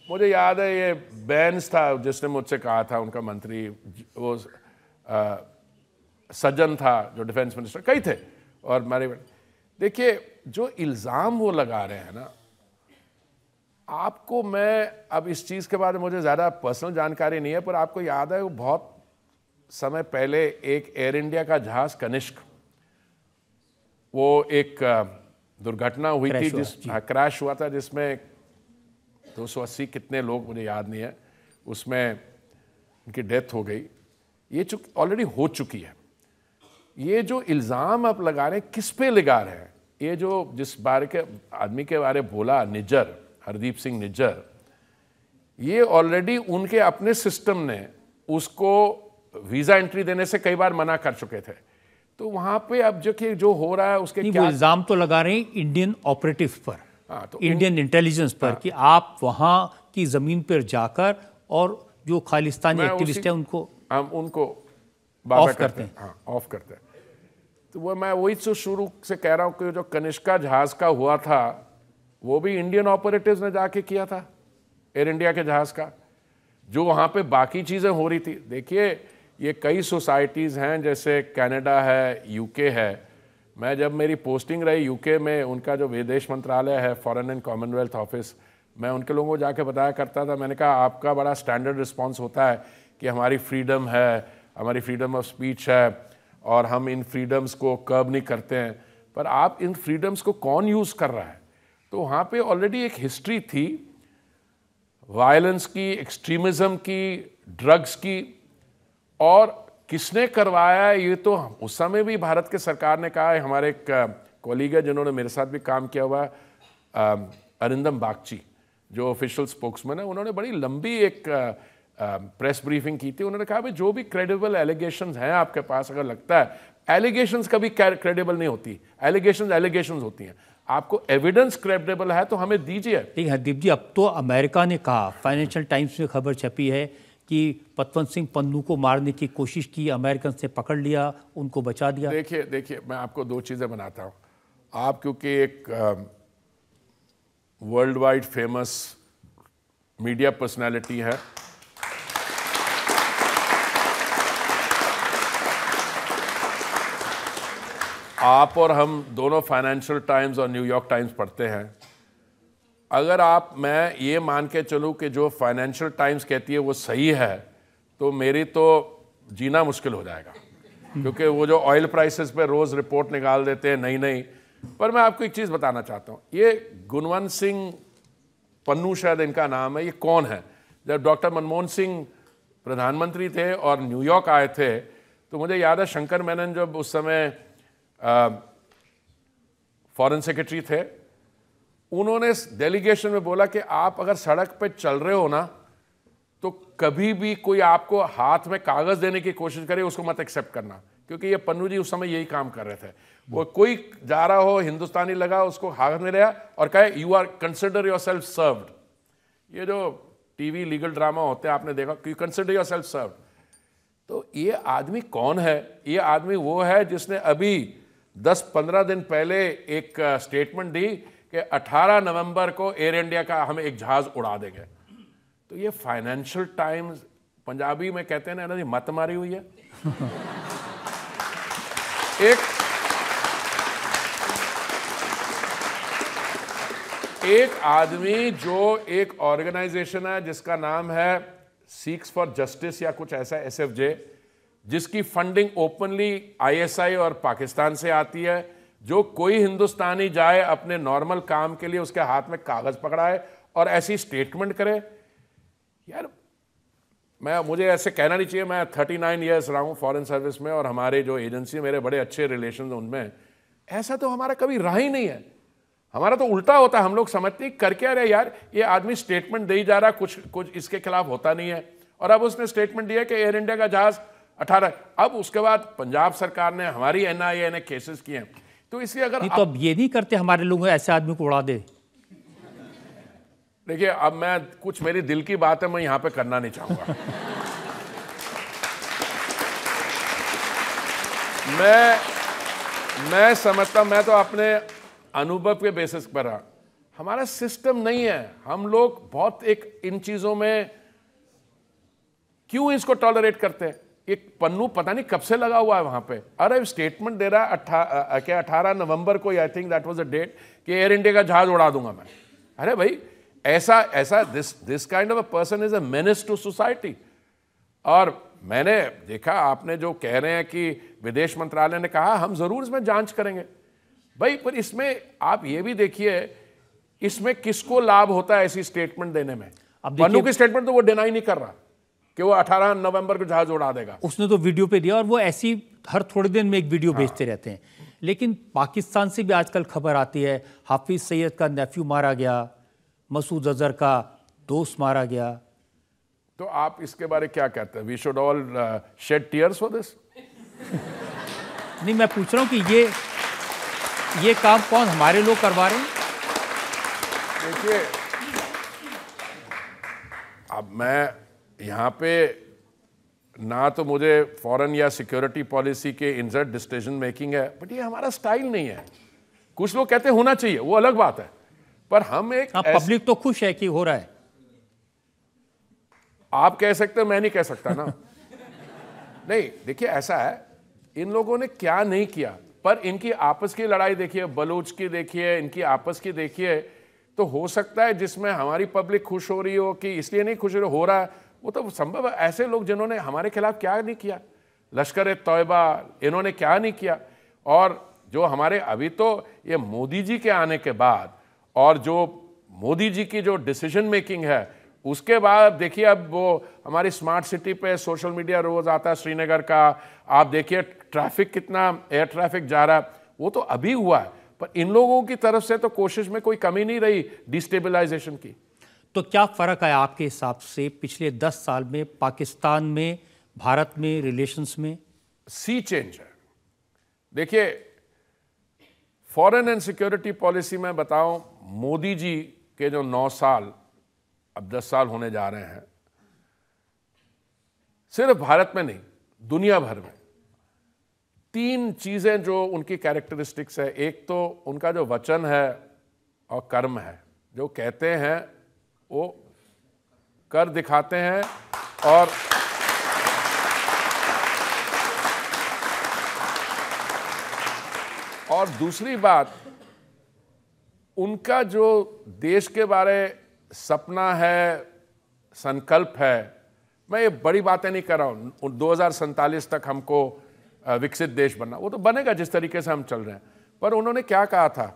मुझे याद है ये बैंस था जिसने मुझसे कहा था उनका मंत्री वो आ, सज्जन था जो डिफेंस मिनिस्टर कई थे और मारे देखिए जो इल्ज़ाम वो लगा रहे हैं ना आपको मैं अब इस चीज़ के बारे में मुझे ज़्यादा पर्सनल जानकारी नहीं है पर आपको याद है वो बहुत समय पहले एक एयर इंडिया का जहाज़ कनिष्क वो एक दुर्घटना हुई थी जिस क्रैश हाँ, हुआ था जिसमें 280 कितने लोग मुझे याद नहीं है उसमें उनकी डेथ हो गई ये चुक ऑलरेडी हो चुकी है ये जो इल्ज़ाम आप लगा रहे हैं किस पे लगा रहे हैं ये जो जिस बारे के आदमी के बारे बोला निजर हरदीप सिंह निजर ये ऑलरेडी उनके अपने सिस्टम ने उसको वीज़ा एंट्री देने से कई बार मना कर चुके थे तो वहां पे अब जो कि जो हो रहा है उसके क्या इल्ज़ाम तो लगा रहे हैं इंडियन ऑपरेटिव पर हाँ, तो इंडियन इंटेलिजेंस पर हाँ। कि आप वहां की ज़मीन पर जाकर और जो खालिस्तानी एक्टिविस्ट है उनको हम उनको ऑफ करते हैं ऑफ हाँ, करते हैं तो वो मैं वही से तो शुरू से कह रहा हूँ कि जो कनिष्का जहाज का हुआ था वो भी इंडियन ऑपरेटिव ने जाके किया था एयर इंडिया के जहाज का जो वहां पे बाकी चीज़ें हो रही थी देखिए ये कई सोसाइटीज़ हैं जैसे कनाडा है यूके है मैं जब मेरी पोस्टिंग रही यूके में उनका जो विदेश मंत्रालय है फॉरेन एंड कॉमनवेल्थ ऑफिस मैं उनके लोगों को जाके बताया करता था मैंने कहा आपका बड़ा स्टैंडर्ड रिस्पॉन्स होता है कि हमारी फ्रीडम है हमारी फ्रीडम ऑफ स्पीच है और हम इन फ्रीडम्स को कर्ब नहीं करते हैं पर आप इन फ्रीडम्स को कौन यूज़ कर रहा है तो वहाँ पे ऑलरेडी एक हिस्ट्री थी वायलेंस की एक्सट्रीमिज़म की ड्रग्स की और किसने करवाया ये तो उस समय भी भारत के सरकार ने कहा है हमारे एक कॉलीग है जिन्होंने मेरे साथ भी काम किया हुआ अरिंदम बागची जो ऑफिशियल स्पोक्समैन है उन्होंने बड़ी लंबी एक प्रेस ब्रीफिंग की थी उन्होंने कहा भाई जो भी क्रेडिबल एलिगेशन हैं आपके पास अगर लगता है एलिगेशंस कभी क्रेडिबल नहीं होती एलिगेशन एलिगेशन होती हैं आपको एविडेंस क्रेडिबल है तो हमें दीजिए ठीक है हरदीप जी अब तो अमेरिका ने कहा फाइनेंशियल टाइम्स में खबर छपी है कि पतवंत सिंह पन्नू को मारने की कोशिश की अमेरिकन से पकड़ लिया उनको बचा दिया देखिए देखिए मैं आपको दो चीज़ें बनाता हूँ आप क्योंकि एक world wide famous media personality है आप और हम दोनों फाइनेंशियल टाइम्स और न्यूयॉर्क टाइम्स पढ़ते हैं अगर आप मैं ये मान के चलूँ कि जो फाइनेंशियल टाइम्स कहती है वो सही है तो मेरी तो जीना मुश्किल हो जाएगा क्योंकि वो जो ऑयल प्राइसेस पे रोज़ रिपोर्ट निकाल देते हैं नई नई पर मैं आपको एक चीज़ बताना चाहता हूँ ये गुणवंत सिंह पन्नू शायद इनका नाम है ये कौन है जब डॉक्टर मनमोहन सिंह प्रधानमंत्री थे और न्यूयॉर्क आए थे तो मुझे याद है शंकर मेनन जब उस समय फॉरेन सेक्रेटरी थे उन्होंने डेलीगेशन में बोला कि आप अगर सड़क पे चल रहे हो ना तो कभी भी कोई आपको हाथ में कागज़ देने की कोशिश करे उसको मत एक्सेप्ट करना क्योंकि ये पन्नू जी उस समय यही काम कर रहे थे वो कोई जा रहा हो हिंदुस्तानी लगा उसको हाथ में लिया और कहे you are consider your self served ये जो टीवी लीगल ड्रामा होते हैं आपने देखा you consider your self serve तो ये आदमी कौन है ये आदमी वो है जिसने अभी 10-15 दिन पहले एक स्टेटमेंट दी कि 18 नवंबर को एयर इंडिया का हम एक जहाज़ उड़ा देंगे तो ये फाइनेंशियल टाइम्स पंजाबी में कहते हैं ना जी मत मारी हुई है एक एक आदमी जो एक ऑर्गेनाइजेशन है जिसका नाम है सीक्स फॉर जस्टिस या कुछ ऐसा एसएफजे जिसकी फंडिंग ओपनली आईएसआई और पाकिस्तान से आती है जो कोई हिंदुस्तानी जाए अपने नॉर्मल काम के लिए उसके हाथ में कागज पकड़ाए और ऐसी स्टेटमेंट करे यार मैं मुझे ऐसे कहना नहीं चाहिए मैं थर्टी नाइन ईयर्स रहा हूँ फॉरेन सर्विस में और हमारे जो एजेंसी मेरे बड़े अच्छे रिलेशन उनमें ऐसा तो हमारा कभी रहा ही नहीं है हमारा तो उल्टा होता है हम लोग समझते हैं करके अरे यार ये आदमी स्टेटमेंट दे ही जा रहा कुछ कुछ इसके खिलाफ होता नहीं है और अब उसने स्टेटमेंट दिया कि एयर इंडिया का जहाज़ अठारह अब उसके बाद पंजाब सरकार ने हमारी एन आई ए ने केसेस किए हैं तो इसलिए अगर नहीं तो अब ये नहीं करते हमारे लोग ऐसे आदमी को उड़ा दे देखिए अब मैं कुछ मेरी दिल की बात है मैं यहां पे करना नहीं चाहूंगा *laughs* मैं मैं समझता मैं तो अपने अनुभव के बेसिस पर रहा हमारा सिस्टम नहीं है हम लोग बहुत एक इन चीज़ों में क्यों इसको टॉलरेट करते हैं एक पन्नू पता नहीं कब से लगा हुआ है वहां पे अरे स्टेटमेंट दे रहा है क्या अठारह नवंबर को I think that was a date कि एयर इंडिया का जहाज उड़ा दूंगा मैं अरे भाई ऐसा ऐसा this this kind of a person is a menace to society और मैंने देखा आपने जो कह रहे हैं कि विदेश मंत्रालय ने कहा हम ज़रूर इसमें जांच करेंगे भाई पर इसमें आप ये भी देखिए इसमें किसको लाभ होता है ऐसी स्टेटमेंट देने में अब पन्नू की स्टेटमेंट तो वो डिनाई नहीं कर रहा कि वो 18 नवंबर को जहाज उड़ा देगा उसने तो वीडियो पे दिया और वो ऐसी हर थोड़े दिन में एक वीडियो हाँ। भेजते रहते हैं लेकिन पाकिस्तान से भी आजकल खबर आती है हाफिज़ सैयद का नेफ्यू मारा गया मसूद अजहर का दोस्त मारा गया तो आप इसके बारे क्या कहते हैं we should all shed tears for this नहीं मैं पूछ रहा हूँ कि ये ये काम कौन हमारे लोग करवा रहे हैं देखिए अब मैं यहाँ पे ना तो मुझे फॉरेन या सिक्योरिटी पॉलिसी के इंसर्ट डिसीजन मेकिंग है बट ये हमारा स्टाइल नहीं है कुछ लोग कहते होना चाहिए वो अलग बात है पर हम एक हाँ, पब्लिक तो खुश है कि हो रहा है आप कह सकते हो मैं नहीं कह सकता ना नहीं देखिए ऐसा है इन लोगों ने क्या नहीं किया पर इनकी आपस की लड़ाई देखिए बलोच की देखिए इनकी आपस की देखिए तो हो सकता है जिसमें हमारी पब्लिक खुश हो रही हो कि इसलिए नहीं खुश हो रहा है वो तो संभव है ऐसे लोग जिन्होंने हमारे खिलाफ क्या नहीं किया लश्कर तोयबा इन्होंने क्या नहीं किया और जो हमारे अभी तो ये मोदी जी के आने के बाद और जो मोदी जी की जो डिसीजन मेकिंग है उसके बाद देखिए अब वो हमारी स्मार्ट सिटी पे सोशल मीडिया रोज आता है श्रीनगर का आप देखिए ट्रैफिक कितना एयर ट्रैफिक जा रहा है वो तो अभी हुआ है पर इन लोगों की तरफ से तो कोशिश में कोई कमी नहीं रही डिस्टेबलाइजेशन की तो क्या फ़र्क आया आपके हिसाब से पिछले दस साल में पाकिस्तान में भारत में रिलेशंस में सी चेंज है देखिए फॉरेन एंड सिक्योरिटी पॉलिसी में बताऊं मोदी जी के जो नौ साल अब दस साल होने जा रहे हैं सिर्फ भारत में नहीं दुनिया भर में तीन चीज़ें जो उनकी कैरेक्टरिस्टिक्स है एक तो उनका जो वचन है और कर्म है जो कहते हैं वो कर दिखाते हैं और और दूसरी बात उनका जो देश के बारे सपना है संकल्प है मैं ये बड़ी बातें नहीं कर रहा हूँ दो तक हमको विकसित देश बनना वो तो बनेगा जिस तरीके से हम चल रहे हैं पर उन्होंने क्या कहा था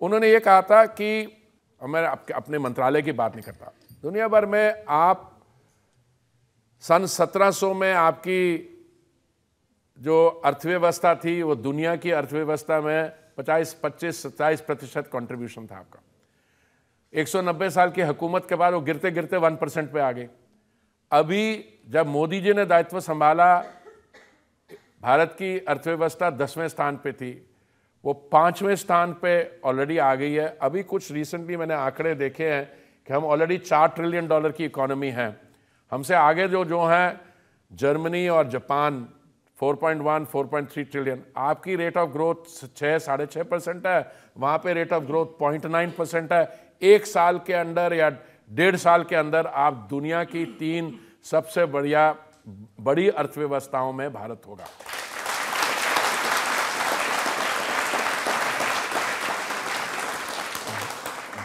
उन्होंने ये कहा था कि और मैं अपने मंत्रालय की बात नहीं करता दुनिया भर में आप सन 1700 में आपकी जो अर्थव्यवस्था थी वो दुनिया की अर्थव्यवस्था में 50, 25, 27 प्रतिशत कॉन्ट्रीब्यूशन था आपका 190 साल की हुकूमत के बाद वो गिरते गिरते 1 परसेंट पर आ गए अभी जब मोदी जी ने दायित्व संभाला भारत की अर्थव्यवस्था दसवें स्थान पे थी वो पांचवें स्थान पे ऑलरेडी आ गई है अभी कुछ रिसेंटली मैंने आंकड़े देखे हैं कि हम ऑलरेडी चार ट्रिलियन डॉलर की इकोनॉमी हैं हमसे आगे जो जो हैं जर्मनी और जापान 4.1, 4.3 ट्रिलियन आपकी रेट ऑफ ग्रोथ छः साढ़े छः परसेंट है वहाँ पे rate of growth point nine percent है एक साल के अंदर या डेढ़ साल के अंदर आप दुनिया की तीन सबसे बढ़िया बड़ी अर्थव्यवस्थाओं में भारत होगा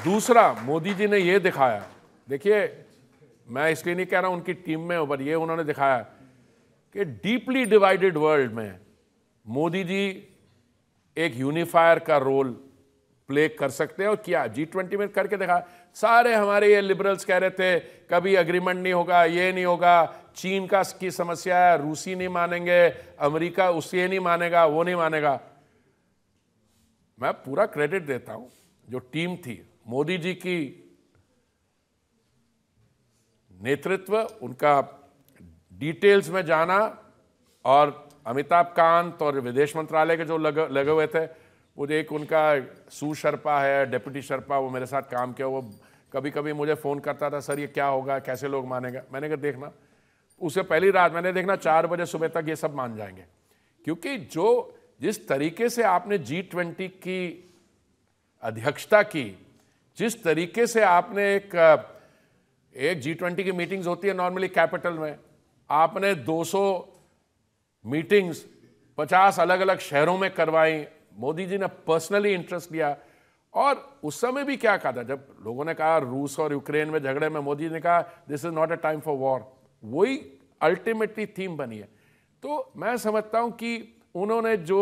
दूसरा मोदी जी ने ये दिखाया देखिए मैं इसलिए नहीं कह रहा उनकी टीम में हो पर ये उन्होंने दिखाया कि डीपली डिवाइडेड वर्ल्ड में मोदी जी एक यूनिफायर का रोल प्ले कर सकते हैं और क्या जी ट्वेंटी में करके देखा सारे हमारे ये लिबरल्स कह रहे थे कभी अग्रीमेंट नहीं होगा ये नहीं होगा चीन का की समस्या है रूसी नहीं मानेंगे अमेरिका उसे नहीं मानेगा वो नहीं मानेगा मैं पूरा क्रेडिट देता हूं जो टीम थी मोदी जी की नेतृत्व उनका डिटेल्स में जाना और अमिताभ कांत और विदेश मंत्रालय के जो लगे लगे हुए थे वो एक उनका सू शर्पा है डिप्टी शर्पा वो मेरे साथ काम किया वो कभी कभी मुझे फ़ोन करता था सर ये क्या होगा कैसे लोग मानेंगे मैंने कहा देखना उससे पहली रात मैंने देखना चार बजे सुबह तक ये सब मान जाएंगे क्योंकि जो जिस तरीके से आपने जी ट्वेंटी की अध्यक्षता की जिस तरीके से आपने एक एक जी ट्वेंटी की मीटिंग्स होती है नॉर्मली कैपिटल में आपने 200 मीटिंग्स 50 अलग अलग शहरों में करवाई मोदी जी ने पर्सनली इंटरेस्ट लिया और उस समय भी क्या कहा था जब लोगों ने कहा रूस और यूक्रेन में झगड़े में मोदी ने कहा this is not a time for war वही अल्टीमेटली थीम बनी है तो मैं समझता हूं कि उन्होंने जो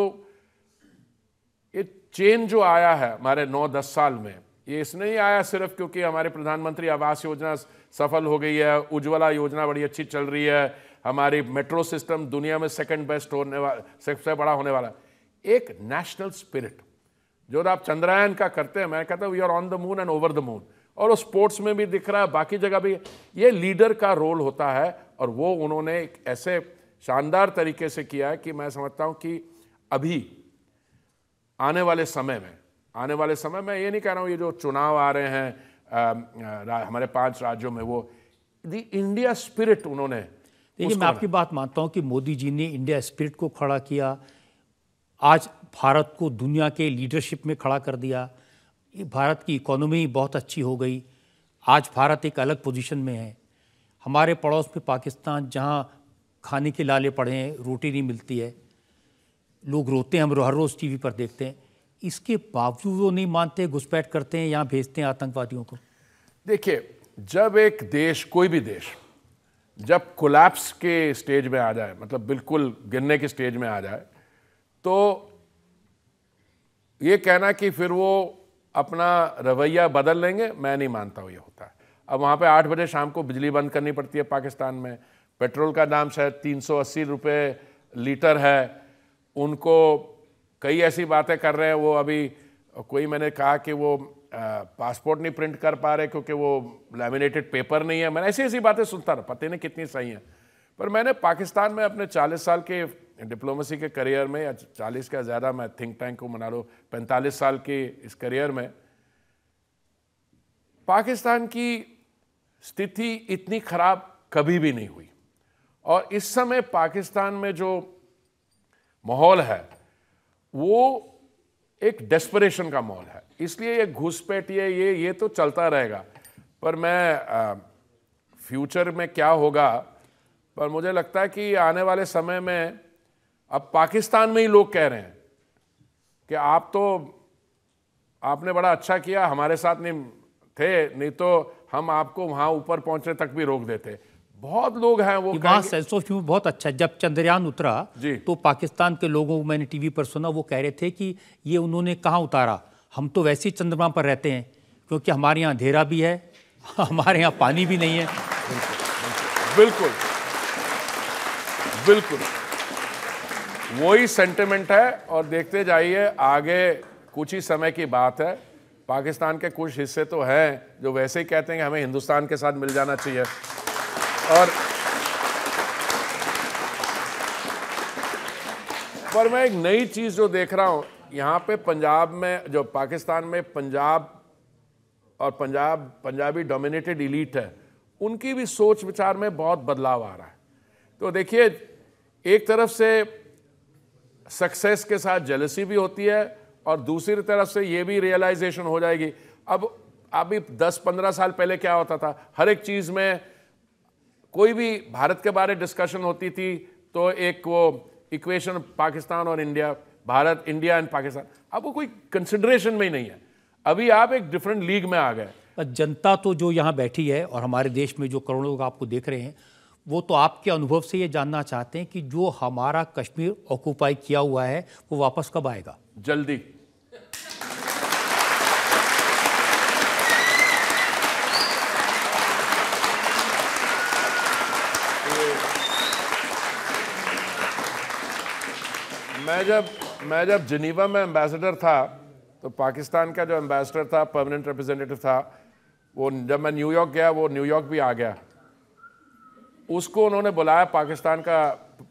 ये चेंज जो आया है हमारे नौ दस साल में ये ही आया सिर्फ क्योंकि हमारे प्रधानमंत्री आवास योजना सफल हो गई है उज्ज्वला योजना बड़ी अच्छी चल रही है हमारी मेट्रो सिस्टम दुनिया में सेकंड बेस्ट होने वाला सबसे बड़ा होने वाला एक नेशनल स्पिरिट जो आप चंद्रयान का करते हैं मैं कहता हूँ we are on the moon and over the moon और वो स्पोर्ट्स में भी दिख रहा है बाकी जगह भी ये लीडर का रोल होता है और वो उन्होंने एक ऐसे शानदार तरीके से किया है कि मैं समझता हूँ कि अभी आने वाले समय में आने वाले समय में ये नहीं कह रहा हूँ ये जो चुनाव आ रहे हैं आ, आ, हमारे पांच राज्यों में वो दी इंडिया स्पिरिट उन्होंने देखिए मैं आपकी बात मानता हूँ कि मोदी जी ने इंडिया स्पिरिट को खड़ा किया आज भारत को दुनिया के लीडरशिप में खड़ा कर दिया भारत की इकोनॉमी बहुत अच्छी हो गई आज भारत एक अलग पोजीशन में है हमारे पड़ोस में पाकिस्तान जहाँ खाने के लाले पड़े हैं रोटी नहीं मिलती है लोग रोते हैं हम हर रोज़ टीवी पर देखते हैं इसके बावजूद वो नहीं मानते घुसपैठ करते हैं यहाँ भेजते हैं आतंकवादियों को देखिए जब एक देश कोई भी देश जब कोलैप्स के स्टेज में आ जाए मतलब बिल्कुल गिरने के स्टेज में आ जाए तो ये कहना कि फिर वो अपना रवैया बदल लेंगे मैं नहीं मानता हूँ ये होता है अब वहाँ पे आठ बजे शाम को बिजली बंद करनी पड़ती है पाकिस्तान में पेट्रोल का दाम शायद तीन सौ अस्सी रुपये लीटर है उनको कई ऐसी बातें कर रहे हैं वो अभी कोई मैंने कहा कि वो पासपोर्ट नहीं प्रिंट कर पा रहे क्योंकि वो लैमिनेटेड पेपर नहीं है मैंने ऐसी ऐसी बातें सुनता रहा पता नहीं कितनी सही हैं पर मैंने पाकिस्तान में अपने 40 साल के डिप्लोमेसी के करियर में या चालीस का ज़्यादा मैं थिंक टैंक को मना लो पैंतालीस साल के इस करियर में पाकिस्तान की स्थिति इतनी ख़राब कभी भी नहीं हुई और इस समय पाकिस्तान में जो माहौल है वो एक डेस्परेशन का माहौल है इसलिए ये घुसपैठ ये ये ये तो चलता रहेगा पर मैं आ, फ्यूचर में क्या होगा पर मुझे लगता है कि आने वाले समय में अब पाकिस्तान में ही लोग कह रहे हैं कि आप तो आपने बड़ा अच्छा किया हमारे साथ नहीं थे नहीं तो हम आपको वहाँ ऊपर पहुँचने तक भी रोक देते बहुत लोग हैं वो वहाँ सेंस ऑफ ह्यूमर बहुत अच्छा जब चंद्रयान उतरा तो पाकिस्तान के लोगों को मैंने टीवी पर सुना वो कह रहे थे कि ये उन्होंने कहाँ उतारा हम तो वैसे ही चंद्रमा पर रहते हैं क्योंकि हमारे यहाँ अंधेरा भी है *laughs* हमारे यहाँ पानी भी नहीं है बिल्कुल बिल्कुल वही सेंटिमेंट है और देखते जाइए आगे कुछ ही समय की बात है पाकिस्तान के कुछ हिस्से तो हैं जो वैसे ही कहते हैं कि हमें हिंदुस्तान के साथ मिल जाना चाहिए और पर मैं एक नई चीज़ जो देख रहा हूँ यहाँ पे पंजाब में जो पाकिस्तान में पंजाब और पंजाब पंजाबी डोमिनेटेड इलीट है उनकी भी सोच विचार में बहुत बदलाव आ रहा है तो देखिए एक तरफ से सक्सेस के साथ जेलसी भी होती है और दूसरी तरफ से ये भी रियलाइजेशन हो जाएगी अब अभी 10-15 साल पहले क्या होता था हर एक चीज़ में कोई भी भारत के बारे डिस्कशन होती थी तो एक वो इक्वेशन पाकिस्तान और India Bharat India and Pakistan अब वो कोई कंसिडरेशन में ही नहीं है अभी आप एक डिफरेंट लीग में आ गए जनता तो जो यहाँ बैठी है और हमारे देश में जो करोड़ों लोग आपको देख रहे हैं वो तो आपके अनुभव से ये जानना चाहते हैं कि जो हमारा कश्मीर ऑक्यूपाई किया हुआ है वो वापस कब आएगा जल्दी मैं जब मैं जब जनीवा में एम्बेसडर था तो पाकिस्तान का जो एम्बेसडर था परमानेंट रिप्रेजेंटेटिव था वो जब मैं न्यूयॉर्क गया वो न्यूयॉर्क भी आ गया उसको उन्होंने बुलाया पाकिस्तान का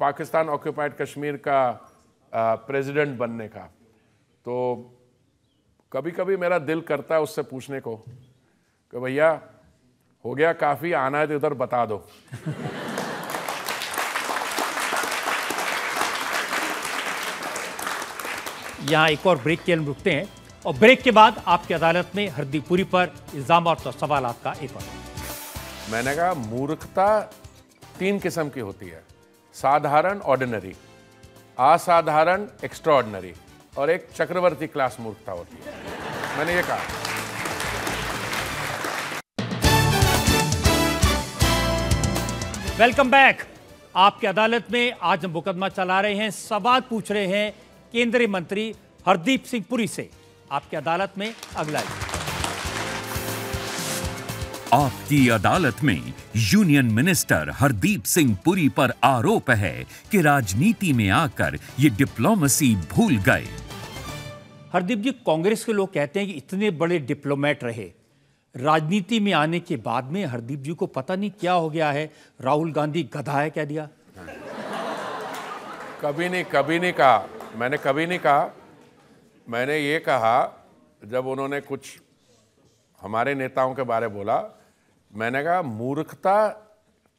पाकिस्तान ऑक्यूपाइड कश्मीर का प्रेसिडेंट बनने का तो कभी कभी मेरा दिल करता है उससे पूछने को कि भैया हो गया काफ़ी आना है तो इधर बता दो यहाँ एक और ब्रेक के लिए रुकते हैं और ब्रेक के बाद आपकी अदालत में हरदीप पुरी पर इल्ज़ाम और तो सवाल आपका एक और मैंने कहा मूर्खता तीन किस्म की होती है साधारण ऑर्डिनरी असाधारण एक्स्ट्राऑर्डनरी और एक चक्रवर्ती क्लास मूर्खता होती है मैंने ये कहा वेलकम बैक आपकी अदालत में आज हम मुकदमा चला रहे हैं सवाल पूछ रहे हैं केंद्रीय मंत्री हरदीप सिंह पुरी से आपकी अदालत में अगला आपकी अदालत में यूनियन मिनिस्टर हरदीप सिंह पुरी पर आरोप है कि राजनीति में आकर ये डिप्लोमेसी भूल गए हरदीप जी कांग्रेस के लोग कहते हैं कि इतने बड़े डिप्लोमेट रहे राजनीति में आने के बाद में हरदीप जी को पता नहीं क्या हो गया है राहुल गांधी गधा है कह दिया कभी नहीं कभी नहीं कहा मैंने कभी नहीं कहा मैंने ये कहा जब उन्होंने कुछ हमारे नेताओं के बारे बोला मैंने कहा मूर्खता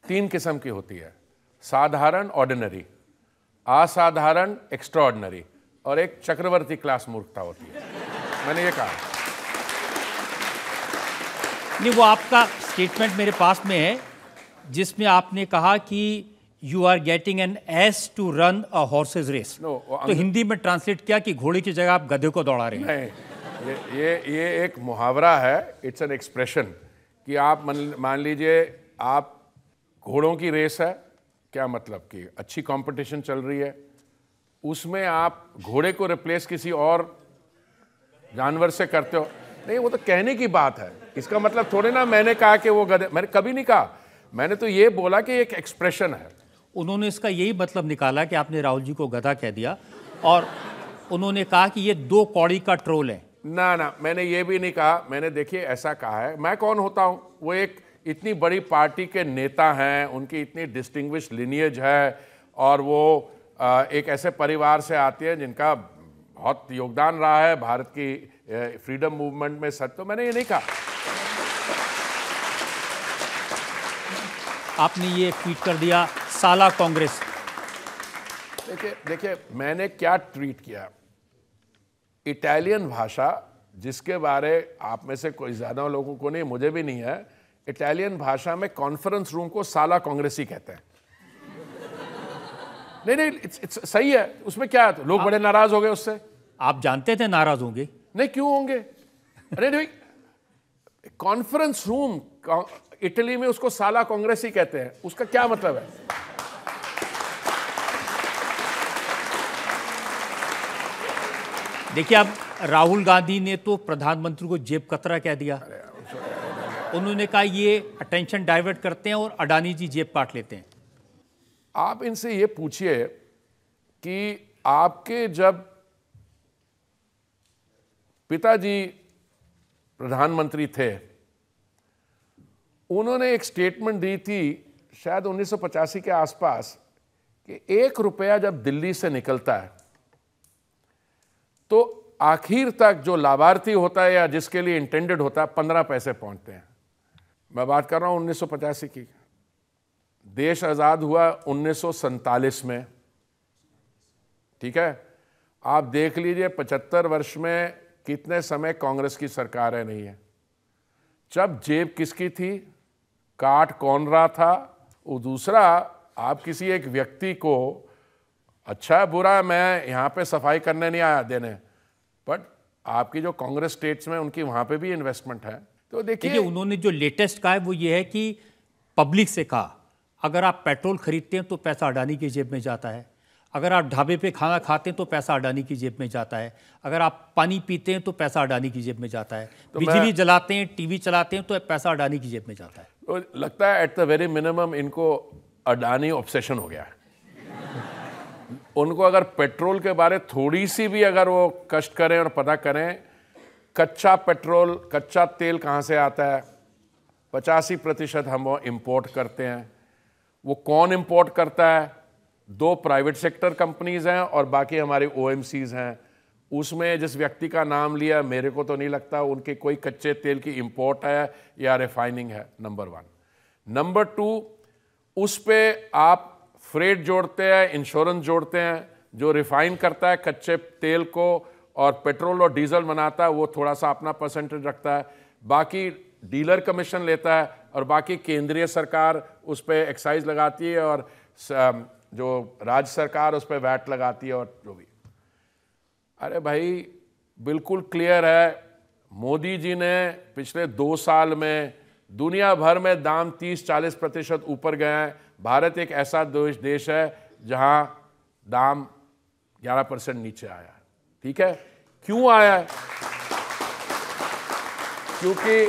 तीन किस्म की होती है साधारण ऑर्डिनरी असाधारण एक्स्ट्रॉर्डनरी और एक चक्रवर्ती क्लास मूर्खता होती है मैंने ये कहा नहीं वो आपका स्टेटमेंट मेरे पास में है जिसमें आपने कहा कि you are getting an ass to run a horses race तो हिंदी में ट्रांसलेट किया कि घोड़े की जगह आप गधे को दौड़ा रहे हैं ये ये ये एक मुहावरा है इट्स एन एक्सप्रेशन कि आप मान लीजिए आप घोड़ों की रेस है क्या मतलब कि अच्छी कंपटीशन चल रही है उसमें आप घोड़े को रिप्लेस किसी और जानवर से करते हो नहीं वो तो कहने की बात है इसका मतलब थोड़े ना मैंने कहा कि वो गधे मैंने कभी नहीं कहा मैंने तो ये बोला कि एक एक्सप्रेशन है उन्होंने इसका यही मतलब निकाला कि आपने राहुल जी को गधा कह दिया और उन्होंने कहा कि ये दो कौड़ी का ट्रोल है ना ना मैंने ये भी नहीं कहा मैंने देखिए ऐसा कहा है मैं कौन होता हूँ वो एक इतनी बड़ी पार्टी के नेता हैं उनकी इतनी डिस्टिंग्विश लिनियज है और वो एक ऐसे परिवार से आती है जिनका बहुत योगदान रहा है भारत की फ्रीडम मूवमेंट में सच तो मैंने ये नहीं कहा आपने ये ट्वीट कर दिया साला कांग्रेस देखिए देखिए मैंने क्या ट्वीट किया इटालियन भाषा जिसके बारे आप में से कोई ज़्यादा लोगों को नहीं मुझे भी नहीं है इटालियन भाषा में कॉन्फ्रेंस रूम को साला ही कहते हैं नहीं नहीं इट्स, इट्स सही है उसमें क्या है लोग आप, बड़े नाराज हो गए उससे आप जानते थे नाराज होंगे नहीं क्यों होंगे अरे कॉन्फ्रेंस रूम इटली में उसको साला कांग्रेस ही कहते हैं उसका क्या मतलब है देखिए अब राहुल गांधी ने तो प्रधानमंत्री को जेब कतरा कह दिया उन्होंने कहा ये अटेंशन डाइवर्ट करते हैं और अडानी जी जेब काट लेते हैं आप इनसे ये पूछिए कि आपके जब पिताजी प्रधानमंत्री थे उन्होंने एक स्टेटमेंट दी थी शायद उन्नीस के आसपास कि एक रुपया जब दिल्ली से निकलता है तो आखिर तक जो लाभार्थी होता है या जिसके लिए इंटेंडेड होता है पंद्रह पैसे पहुंचते हैं मैं बात कर रहा हूं उन्नीस की देश आज़ाद हुआ उन्नीस में ठीक है आप देख लीजिए पचहत्तर वर्ष में कितने समय कांग्रेस की सरकार है नहीं है जब जेब किसकी थी काट कौन रहा था वो दूसरा आप किसी एक व्यक्ति को अच्छा बुरा मैं यहाँ पे सफाई करने नहीं आया देने बट आपकी जो कांग्रेस स्टेट्स में उनकी वहाँ पे भी इन्वेस्टमेंट है तो देखिए उन्होंने जो लेटेस्ट कहा है वो ये है कि पब्लिक से कहा अगर आप पेट्रोल खरीदते हैं तो पैसा अडानी की जेब में जाता है अगर आप ढाबे पे खाना खाते हैं तो पैसा अडानी की जेब में जाता है अगर आप पानी पीते हैं तो पैसा अडानी की जेब में जाता है तो बिजली जलाते हैं टीवी चलाते हैं तो पैसा अडानी की जेब में जाता है तो लगता है एट द वेरी मिनिमम इनको अडानी ऑब्सेशन हो गया है उनको अगर पेट्रोल के बारे थोड़ी सी भी अगर वो कष्ट करें और पता करें कच्चा पेट्रोल कच्चा तेल कहाँ से आता है पचासी प्रतिशत हम वो इम्पोर्ट करते हैं वो कौन इम्पोर्ट करता है दो प्राइवेट सेक्टर कंपनीज हैं और बाकी हमारी ओ हैं उसमें जिस व्यक्ति का नाम लिया मेरे को तो नहीं लगता उनके कोई कच्चे तेल की इम्पोर्ट है या रिफाइनिंग है नंबर वन नंबर टू उस पर आप फ्रेट जोड़ते हैं इंश्योरेंस जोड़ते हैं जो रिफाइन करता है कच्चे तेल को और पेट्रोल और डीजल बनाता है वो थोड़ा सा अपना परसेंटेज रखता है बाकी डीलर कमीशन लेता है और बाकी केंद्रीय सरकार उस पर एक्साइज लगाती है और जो राज्य सरकार उस पर वैट लगाती है और जो भी अरे भाई बिल्कुल क्लियर है मोदी जी ने पिछले दो साल में दुनिया भर में दाम 30-40 प्रतिशत ऊपर गए हैं भारत एक ऐसा देश है जहां दाम 11 परसेंट नीचे आया है ठीक है क्यों आया है क्योंकि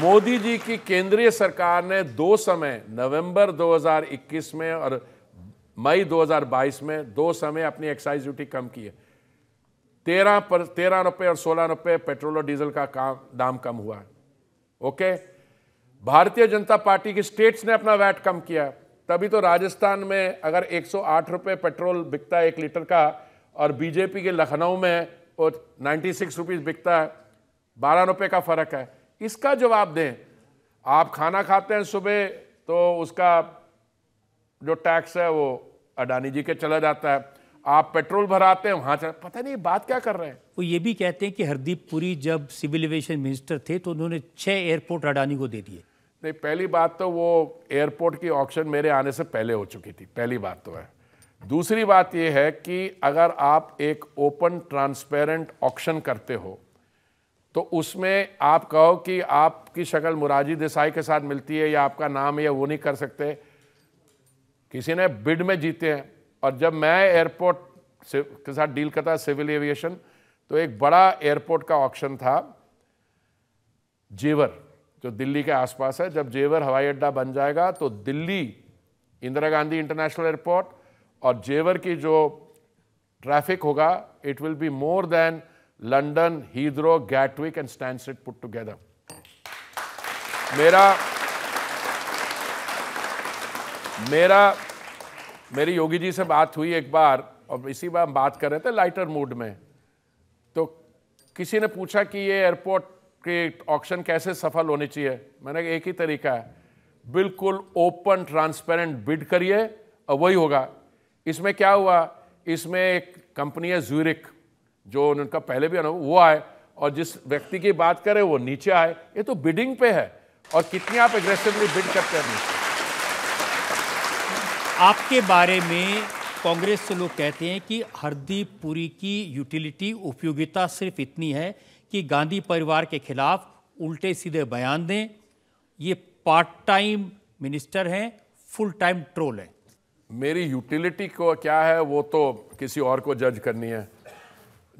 मोदी जी की केंद्रीय सरकार ने दो समय नवंबर 2021 में और मई 2022 में दो समय अपनी एक्साइज ड्यूटी कम की है तेरह पर तेरह रुपये और सोलह रुपये पेट्रोल और डीजल का काम दाम कम हुआ है ओके भारतीय जनता पार्टी की स्टेट्स ने अपना वैट कम किया तभी तो राजस्थान में अगर 108 रुपए पेट्रोल बिकता है एक लीटर का और बीजेपी के लखनऊ में वो नाइन्टी सिक्स रुपीज़ बिकता है बारह रुपये का फ़र्क है इसका जवाब दें आप खाना खाते हैं सुबह तो उसका जो टैक्स है वो अडानी जी के चला जाता है आप पेट्रोल भराते हैं वहाँ पता नहीं बात क्या कर रहे हैं वो ये भी कहते हैं कि हरदीप पुरी जब सिविल एविएशन मिनिस्टर थे तो उन्होंने छः एयरपोर्ट अडानी को दे दिए नहीं पहली बात तो वो एयरपोर्ट की ऑक्शन मेरे आने से पहले हो चुकी थी पहली बात तो है दूसरी बात यह है कि अगर आप एक ओपन ट्रांसपेरेंट ऑक्शन करते हो तो उसमें आप कहो कि आपकी शक्ल मुराजी देसाई के साथ मिलती है या आपका नाम है वो नहीं कर सकते किसी ने बिड में जीते हैं और जब मैं एयरपोर्ट के साथ डील करता सिविल एविएशन तो एक बड़ा एयरपोर्ट का ऑप्शन था जेवर जो दिल्ली के आसपास है जब जेवर हवाई अड्डा बन जाएगा तो दिल्ली इंदिरा गांधी इंटरनेशनल एयरपोर्ट और जेवर की जो ट्रैफिक होगा it will be more than London Heathrow Gatwick and Stansted put together मेरा मेरा मेरी योगी जी से बात हुई एक बार और इसी बार हम बात कर रहे थे लाइटर मूड में तो किसी ने पूछा कि ये एयरपोर्ट कि ऑक्शन कैसे सफल होनी चाहिए मैंने एक ही तरीका है बिल्कुल ओपन ट्रांसपेरेंट बिड करिए और वही होगा इसमें क्या हुआ इसमें एक कंपनी है जूरिक जो उनका पहले भी अनुभव वो आए और जिस व्यक्ति की बात करें वो नीचे आए ये तो बिडिंग पे है और कितनी आप एग्रेसिवली बिड करते हैं आपके बारे में कांग्रेस से लोग कहते हैं कि हरदीप पुरी की यूटिलिटी उपयोगिता सिर्फ इतनी है कि गांधी परिवार के खिलाफ उल्टे सीधे बयान दें ये पार्ट टाइम मिनिस्टर हैं फुल टाइम ट्रोल हैं मेरी यूटिलिटी को क्या है वो तो किसी और को जज करनी है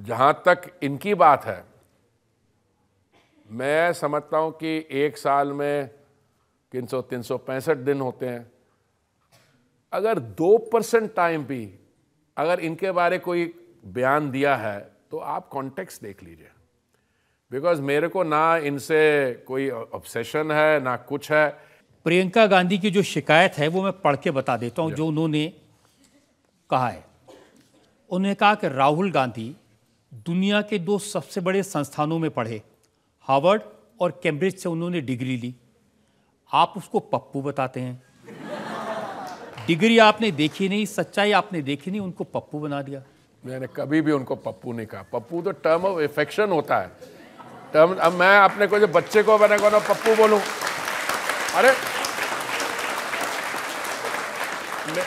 जहां तक इनकी बात है मैं समझता हूं कि एक साल में तीन सौ तीन सौ पैंसठ दिन होते हैं अगर दो परसेंट टाइम भी अगर इनके बारे कोई बयान दिया है तो आप कॉन्टेक्स्ट देख लीजिए बिकॉज मेरे को ना इनसे कोई ऑब्सेशन है ना कुछ है प्रियंका गांधी की जो शिकायत है वो मैं पढ़ के बता देता हूँ जो उन्होंने कहा है उन्होंने कहा कि राहुल गांधी दुनिया के दो सबसे बड़े संस्थानों में पढ़े हार्वर्ड और कैम्ब्रिज से उन्होंने डिग्री ली आप उसको पप्पू बताते हैं डिग्री आपने देखी नहीं सच्चाई आपने देखी नहीं उनको पप्पू बना दिया मैंने कभी भी उनको पप्पू नहीं कहा पप्पू तो टर्म ऑफ इफेक्शन होता है तो अब मैं अपने को जो बच्चे को मैंने कहना पप्पू बोलूं अरे मे,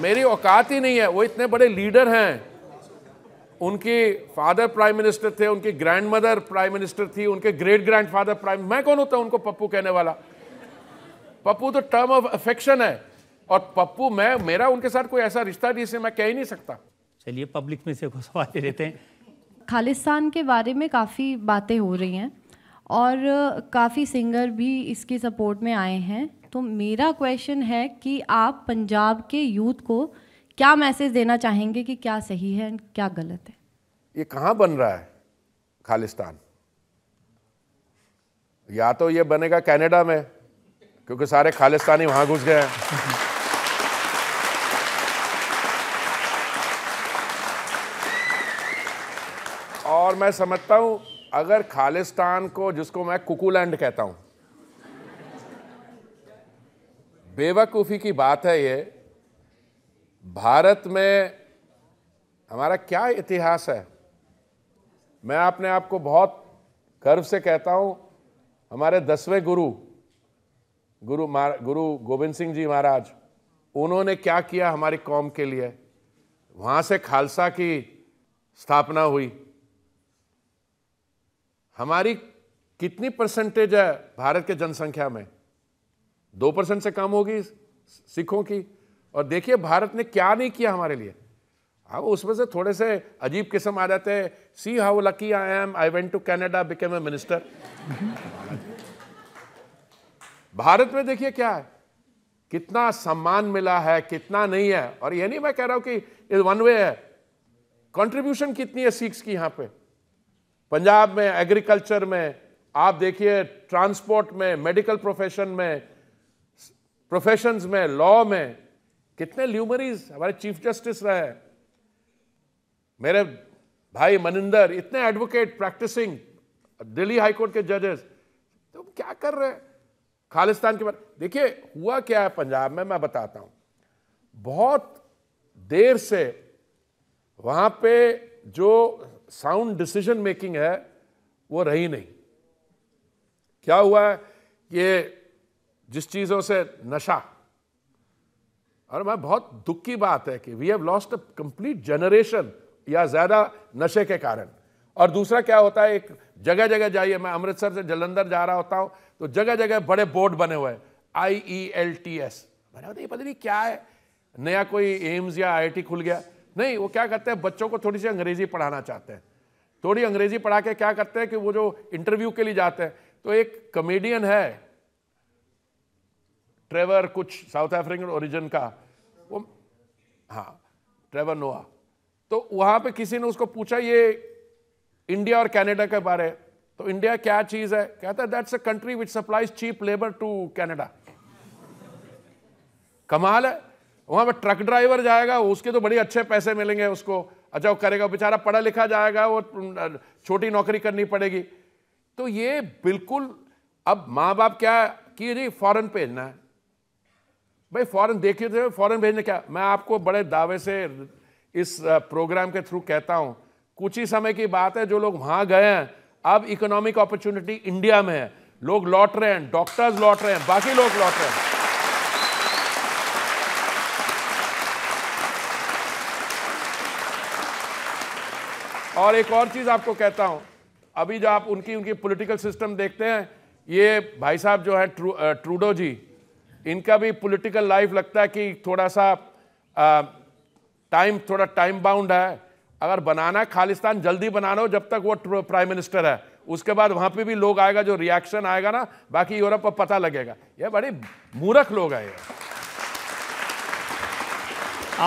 मेरी औकात ही नहीं है वो इतने बड़े लीडर हैं उनकी फादर प्राइम मिनिस्टर थे उनकी ग्रैंड मदर प्राइम मिनिस्टर थी उनके ग्रेट ग्रैंड फादर प्राइम मैं कौन होता हूँ उनको पप्पू कहने वाला पप्पू तो टर्म ऑफ अफेक्शन है और पप्पू मैं मेरा उनके साथ कोई ऐसा रिश्ता नहीं मैं कह ही नहीं सकता चलिए पब्लिक में से सवाल लेते हैं खालिस्तान के बारे में काफ़ी बातें हो रही हैं और काफ़ी सिंगर भी इसकी सपोर्ट में आए हैं तो मेरा क्वेश्चन है कि आप पंजाब के यूथ को क्या मैसेज देना चाहेंगे कि क्या सही है क्या गलत है ये कहाँ बन रहा है खालिस्तान या तो ये बनेगा कनाडा में क्योंकि सारे खालिस्तानी वहाँ घुस गए हैं मैं समझता हूं अगर खालिस्तान को जिसको मैं कुकूलैंड कहता हूं बेवकूफ़ी की बात है ये भारत में हमारा क्या इतिहास है मैं अपने आप को बहुत गर्व से कहता हूं हमारे दसवें गुरु गुरु गुरु गोविंद सिंह जी महाराज उन्होंने क्या किया हमारी कौम के लिए वहां से खालसा की स्थापना हुई हमारी कितनी परसेंटेज है भारत के जनसंख्या में दो परसेंट से कम होगी सिखों की और देखिए भारत ने क्या नहीं किया हमारे लिए हाँ उसमें से थोड़े से अजीब किस्म आ जाते हैं see how lucky I am I went to Canada became a minister Bharat में देखिए क्या है कितना सम्मान मिला है कितना नहीं है और ये नहीं मैं कह रहा हूं कि वन वे है कंट्रीब्यूशन कितनी है सिक्स की यहां पे पंजाब में एग्रीकल्चर में आप देखिए ट्रांसपोर्ट में मेडिकल प्रोफेशन में प्रोफेशंस में लॉ में कितने ल्यूमरीज हमारे चीफ जस्टिस रहे मेरे भाई मनिंदर इतने एडवोकेट प्रैक्टिसिंग दिल्ली हाईकोर्ट के जजेस तुम तो क्या कर रहे हैं खालिस्तान के बारे देखिए हुआ क्या है पंजाब में मैं बताता हूँ बहुत देर से वहां पे जो साउंड डिसीजन मेकिंग है वो रही नहीं क्या हुआ है ये जिस चीज़ों से नशा और मैं बहुत दुख की बात है कि we have lost a complete generation या ज़्यादा नशे के कारण और दूसरा क्या होता है एक जगह जगह जाइए मैं अमृतसर से जलंधर जा रहा होता हूं तो जगह जगह बड़े बोर्ड बने हुए हैं I E L T S मैंने पता नहीं क्या है नया कोई एम्स या आई खुल गया नहीं वो क्या करते हैं बच्चों को थोड़ी सी अंग्रेजी पढ़ाना चाहते हैं थोड़ी अंग्रेजी पढ़ा के क्या करते हैं कि वो जो इंटरव्यू के लिए जाते हैं तो एक कमेडियन है ट्रेवर कुछ साउथ अफ्रीकन ओरिजिन का वो हाँ ट्रेवर नोआ तो वहां पे किसी ने उसको पूछा ये इंडिया और कनाडा के बारे तो इंडिया क्या चीज़ है कहता है that's a country which supplies cheap labour to Canada कमाल है वहाँ पर ट्रक ड्राइवर जाएगा उसके तो बड़े अच्छे पैसे मिलेंगे उसको अच्छा वो करेगा बेचारा पढ़ा लिखा जाएगा वो छोटी नौकरी करनी पड़ेगी तो ये बिल्कुल अब माँ बाप क्या कि जी फॉरन भेजना है भाई फॉरन देखिए थे तो, फॉरन भेजने क्या मैं आपको बड़े दावे से इस प्रोग्राम के थ्रू कहता हूँ कुछ ही समय की बात है जो लोग वहाँ गए हैं अब इकोनॉमिक अपॉर्चुनिटी इंडिया में है लोग लौट रहे हैं डॉक्टर्स लौट रहे हैं बाकी लोग लौट रहे हैं और एक और चीज़ आपको कहता हूँ अभी जो आप उनकी उनकी पॉलिटिकल सिस्टम देखते हैं ये भाई साहब जो है ट्रू, ट्रूडो जी इनका भी पॉलिटिकल लाइफ लगता है कि थोड़ा सा टाइम थोड़ा टाइम बाउंड है अगर बनाना खालिस्तान जल्दी बनाना हो जब तक वो प्राइम मिनिस्टर है उसके बाद वहाँ पे भी लोग आएगा जो रिएक्शन आएगा ना बाकी यूरोप पर पता लगेगा ये बड़े मूर्ख लोग आए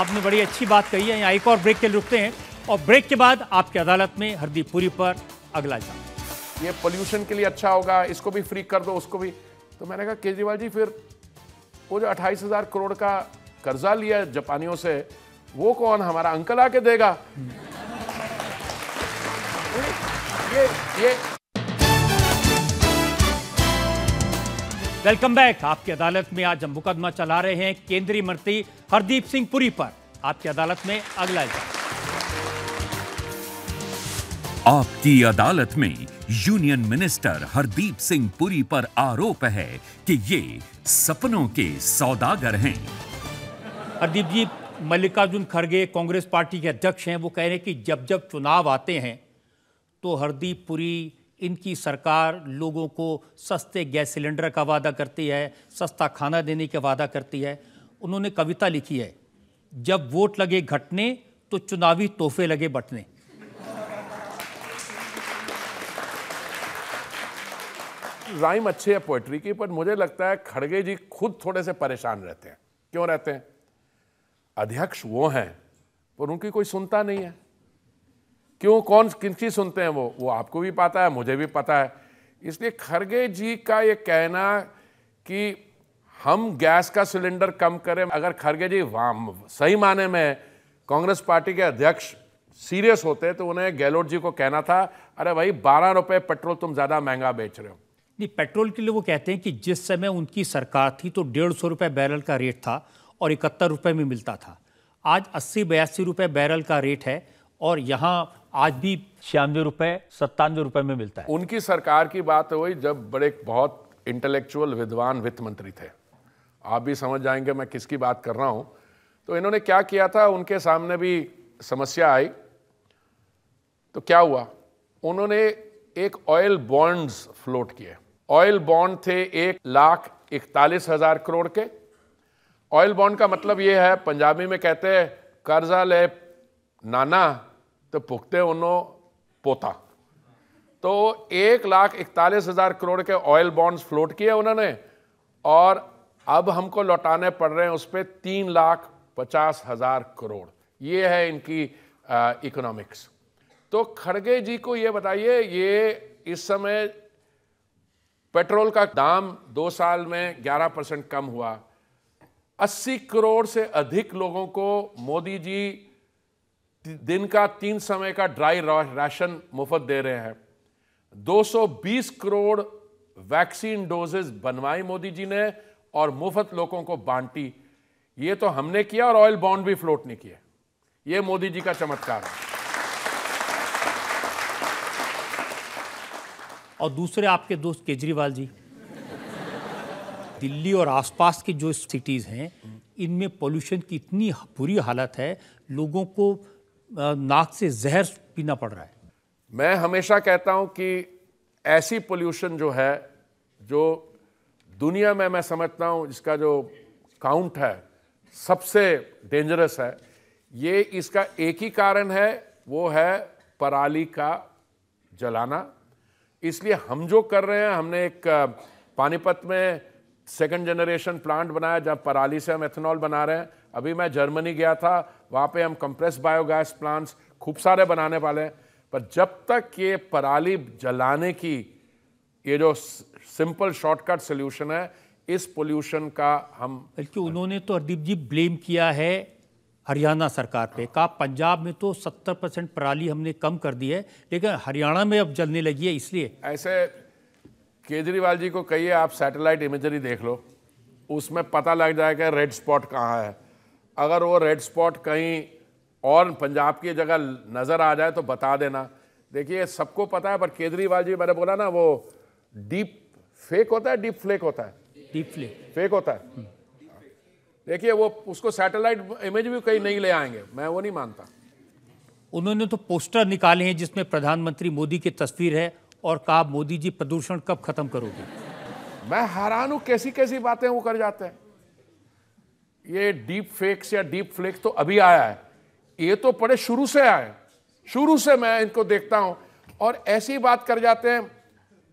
आपने बड़ी अच्छी बात कही है यहाँ एक और ब्रेक के रुकते हैं और ब्रेक के बाद आपकी अदालत में हरदीप पुरी पर अगला जाम ये पोल्यूशन के लिए अच्छा होगा इसको भी फ्री कर दो उसको भी तो मैंने कहा केजरीवाल जी फिर वो जो अट्ठाईस हजार करोड़ का कर्जा लिया जापानियों से वो कौन हमारा अंकल आके देगा ये ये वेलकम बैक आपकी अदालत में आज हम मुकदमा चला रहे हैं केंद्रीय मंत्री हरदीप सिंह पुरी पर आपकी अदालत में अगला इजाज़ आपकी अदालत में यूनियन मिनिस्टर हरदीप सिंह पुरी पर आरोप है कि ये सपनों के सौदागर हैं हरदीप जी मल्लिकार्जुन खड़गे कांग्रेस पार्टी के अध्यक्ष हैं वो कह रहे हैं कि जब जब चुनाव आते हैं तो हरदीप पुरी इनकी सरकार लोगों को सस्ते गैस सिलेंडर का वादा करती है सस्ता खाना देने का वादा करती है उन्होंने कविता लिखी है जब वोट लगे घटने तो चुनावी तोहफे लगे बटने राइम अच्छे है पोइट्री की पर मुझे लगता है खड़गे जी खुद थोड़े से परेशान रहते हैं क्यों रहते हैं अध्यक्ष वो हैं पर उनकी कोई सुनता नहीं है क्यों कौन किनकी सुनते हैं वो वो आपको भी पता है मुझे भी पता है इसलिए खड़गे जी का ये कहना कि हम गैस का सिलेंडर कम करें अगर खड़गे जी वाम सही माने में कांग्रेस पार्टी के अध्यक्ष सीरियस होते तो उन्हें गहलोत जी को कहना था अरे भाई बारह रुपए पेट्रोल तुम ज़्यादा महंगा बेच रहे हो नहीं पेट्रोल के लिए वो कहते हैं कि जिस समय उनकी सरकार थी तो डेढ़ सौ रुपये बैरल का रेट था और इकहत्तर रुपये में मिलता था आज अस्सी बयासी रुपये बैरल का रेट है और यहाँ आज भी छियानवे रुपये सत्तानवे रुपये में मिलता है उनकी सरकार की बात हुई जब बड़े बहुत इंटेलेक्चुअल विद्वान वित्त मंत्री थे आप भी समझ जाएंगे मैं किसकी बात कर रहा हूँ तो इन्होंने क्या किया था उनके सामने भी समस्या आई तो क्या हुआ उन्होंने एक ऑयल बॉन्ड्स फ्लोट किए ऑयल बॉन्ड थे एक लाख इकतालीस हजार करोड़ के ऑयल बॉन्ड का मतलब ये है पंजाबी में कहते हैं कर्जा ले नाना तो पुख्ते उन्हों पोता तो एक लाख इकतालीस हजार करोड़ के ऑयल बॉन्ड्स फ्लोट किए उन्होंने और अब हमको लौटाने पड़ रहे हैं उस पर तीन लाख पचास हजार करोड़ ये है इनकी इकोनॉमिक्स तो खड़गे जी को ये बताइए ये इस समय पेट्रोल का दाम दो साल में 11 परसेंट कम हुआ 80 करोड़ से अधिक लोगों को मोदी जी दिन का तीन समय का ड्राई राशन मुफ्त दे रहे हैं 220 करोड़ वैक्सीन डोजेज बनवाई मोदी जी ने और मुफ्त लोगों को बांटी ये तो हमने किया और ऑयल बॉन्ड भी फ्लोट नहीं किए ये मोदी जी का चमत्कार है और दूसरे आपके दोस्त केजरीवाल जी दिल्ली और आसपास की जो सिटीज़ हैं इनमें पोल्यूशन की इतनी बुरी हालत है लोगों को नाक से जहर पीना पड़ रहा है मैं हमेशा कहता हूं कि ऐसी पोल्यूशन जो है जो दुनिया में मैं समझता हूं इसका जो काउंट है सबसे डेंजरस है ये इसका एक ही कारण है वो है पराली का जलाना इसलिए हम जो कर रहे हैं हमने एक पानीपत में सेकंड जनरेशन प्लांट बनाया जहाँ पराली से हम एथेनॉल बना रहे हैं अभी मैं जर्मनी गया था वहाँ पे हम कंप्रेस बायोगैस प्लांट्स खूब सारे बनाने वाले हैं पर जब तक ये पराली जलाने की ये जो सिंपल शॉर्टकट सोल्यूशन है इस पोल्यूशन का हम बल्कि उन्होंने तो अरदीप जी ब्लेम किया है हरियाणा सरकार पे कहा पंजाब में तो सत्तर परसेंट पराली हमने कम कर दी है लेकिन हरियाणा में अब जलने लगी है इसलिए ऐसे केजरीवाल जी को कहिए आप सैटेलाइट इमेजरी देख लो उसमें पता लग जाएगा रेड स्पॉट कहाँ है अगर वो रेड स्पॉट कहीं और पंजाब की जगह नज़र आ जाए तो बता देना देखिए सबको पता है पर केजरीवाल जी मैंने बोला ना वो डीप फेक होता है डीप फ्लेक होता है डीप फ्लेक फेक होता है देखिए वो उसको सैटेलाइट इमेज भी कहीं नहीं ले आएंगे मैं वो नहीं मानता उन्होंने तो पोस्टर निकाले हैं जिसमें प्रधानमंत्री मोदी की तस्वीर है और कहा मोदी जी प्रदूषण कब खत्म करोगे मैं हैरान हूं कैसी कैसी बातें वो कर जाते हैं ये डीप फेक्स या डीप फ्लेक्स तो अभी आया है ये तो पड़े शुरू से आए शुरू से मैं इनको देखता हूं और ऐसी बात कर जाते हैं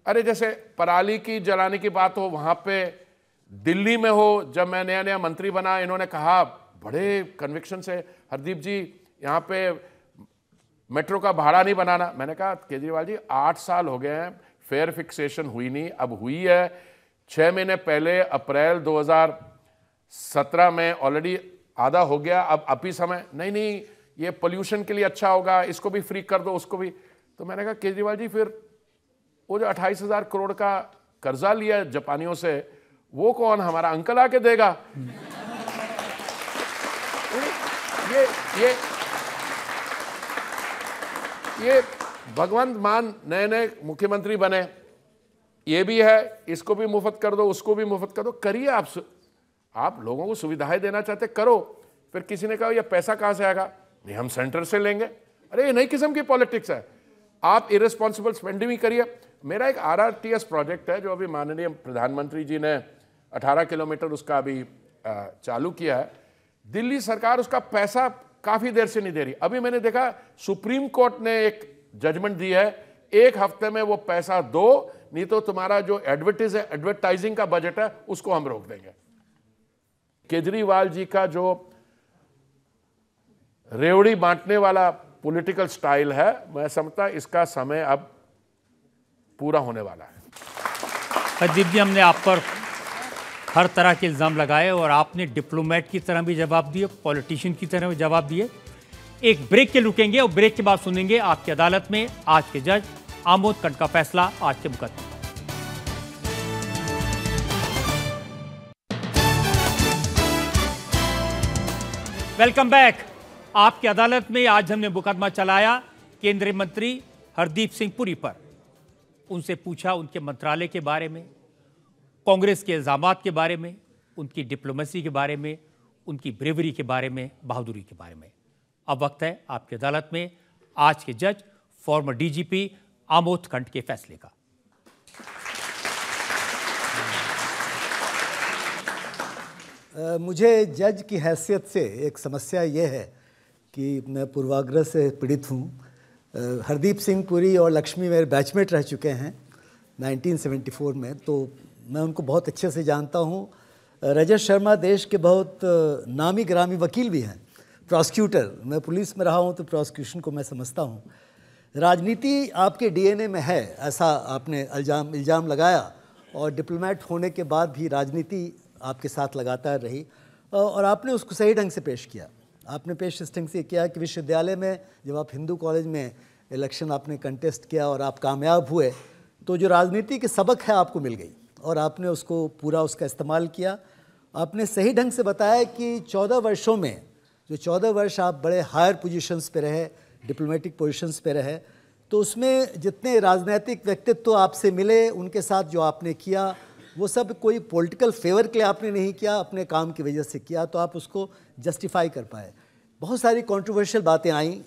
अरे जैसे पराली की जलाने की बात हो वहां पे दिल्ली में हो जब मैं नया नया मंत्री बना इन्होंने कहा बड़े कन्विक्शन से हरदीप जी यहाँ पे मेट्रो का भाड़ा नहीं बनाना मैंने कहा केजरीवाल जी आठ साल हो गए हैं फेयर फिक्सेशन हुई नहीं अब हुई है छः महीने पहले अप्रैल 2017 में ऑलरेडी आधा हो गया अब अभी समय नहीं नहीं ये पोल्यूशन के लिए अच्छा होगा इसको भी फ्री कर दो उसको भी तो मैंने कहा केजरीवाल जी फिर वो जो अट्ठाईस हज़ार करोड़ का कर्जा लिया जापानियों से वो कौन हमारा अंकल आके देगा ये ये ये भगवंत मान नए नए मुख्यमंत्री बने ये भी है इसको भी मुफ्त कर दो उसको भी मुफ्त कर दो करिए आप आप लोगों को सुविधाएं देना चाहते करो फिर किसी ने कहा यह पैसा कहां से आएगा नहीं हम सेंटर से लेंगे अरे ये नई किस्म की पॉलिटिक्स है आप इरेस्पॉन्सिबल स्पेंडिंग भी करिए मेरा एक आर प्रोजेक्ट है जो अभी माननीय प्रधानमंत्री जी ने 18 किलोमीटर उसका अभी चालू किया है दिल्ली सरकार उसका पैसा काफ़ी देर से नहीं दे रही अभी मैंने देखा सुप्रीम कोर्ट ने एक जजमेंट दी है एक हफ्ते में वो पैसा दो नहीं तो तुम्हारा जो एडवर्टीज है एडवर्टाइजिंग का बजट है उसको हम रोक देंगे केजरीवाल जी का जो रेवड़ी बांटने वाला पॉलिटिकल स्टाइल है मैं समझता इसका समय अब पूरा होने वाला है प्रदीप जी हमने आप पर हर तरह के इल्ज़ाम लगाए और आपने डिप्लोमेट की तरह भी जवाब दिए पॉलिटिशियन की तरह भी जवाब दिए एक ब्रेक के रुकेंगे और ब्रेक के बाद सुनेंगे आपकी अदालत में आज के जज आमोद कंट का फैसला आज के मुकदमे वेलकम बैक आपकी अदालत में आज हमने मुकदमा चलाया केंद्रीय मंत्री हरदीप सिंह पुरी पर उनसे पूछा उनके मंत्रालय के बारे में कांग्रेस के इल्ज़ाम के बारे में उनकी डिप्लोमेसी के बारे में उनकी ब्रेवरी के बारे में बहादुरी के बारे में अब वक्त है आपकी अदालत में आज के जज फॉर्मर डीजीपी आमोद खंड के फैसले का आ, मुझे जज की हैसियत से एक समस्या यह है कि मैं पूर्वाग्रह से पीड़ित हूँ हरदीप सिंह पुरी और लक्ष्मी मेरे बैचमेट रह चुके हैं 1974 में तो मैं उनको बहुत अच्छे से जानता हूँ रजत शर्मा देश के बहुत नामी ग्रामी वकील भी हैं प्रोसिक्यूटर मैं पुलिस में रहा हूँ तो प्रोसिक्यूशन को मैं समझता हूँ राजनीति आपके डीएनए में है ऐसा आपने इल्ज़ाम इल्ज़ाम लगाया और डिप्लोमेट होने के बाद भी राजनीति आपके साथ लगातार रही और आपने उसको सही ढंग से पेश किया आपने पेश इस ढंग से किया कि विश्वविद्यालय में जब आप हिंदू कॉलेज में इलेक्शन आपने कंटेस्ट किया और आप कामयाब हुए तो जो राजनीति के सबक है आपको मिल गई और आपने उसको पूरा उसका इस्तेमाल किया आपने सही ढंग से बताया कि चौदह वर्षों में जो चौदह वर्ष आप बड़े हायर पोजीशंस पे रहे डिप्लोमेटिक पोजीशंस पे रहे तो उसमें जितने राजनीतिक व्यक्तित्व तो आपसे मिले उनके साथ जो आपने किया वो सब कोई पॉलिटिकल फेवर के लिए आपने नहीं किया अपने काम की वजह से किया तो आप उसको जस्टिफाई कर पाए बहुत सारी कंट्रोवर्शियल बातें आई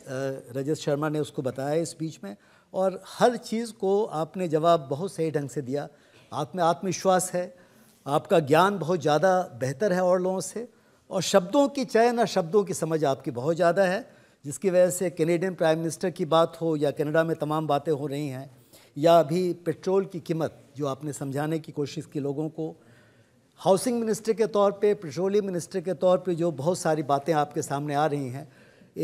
रजत शर्मा ने उसको बताया इस बीच में और हर चीज़ को आपने जवाब बहुत सही ढंग से दिया आप में आत्मविश्वास है आपका ज्ञान बहुत ज़्यादा बेहतर है और लोगों से और शब्दों की चयन और शब्दों की समझ आपकी बहुत ज़्यादा है जिसकी वजह से कैनेडियन प्राइम मिनिस्टर की बात हो या कनाडा में तमाम बातें हो रही हैं या अभी पेट्रोल की कीमत जो आपने समझाने की कोशिश की लोगों को हाउसिंग मिनिस्टर के तौर पे पेट्रोलियम मिनिस्टर के तौर पे जो बहुत सारी बातें आपके सामने आ रही हैं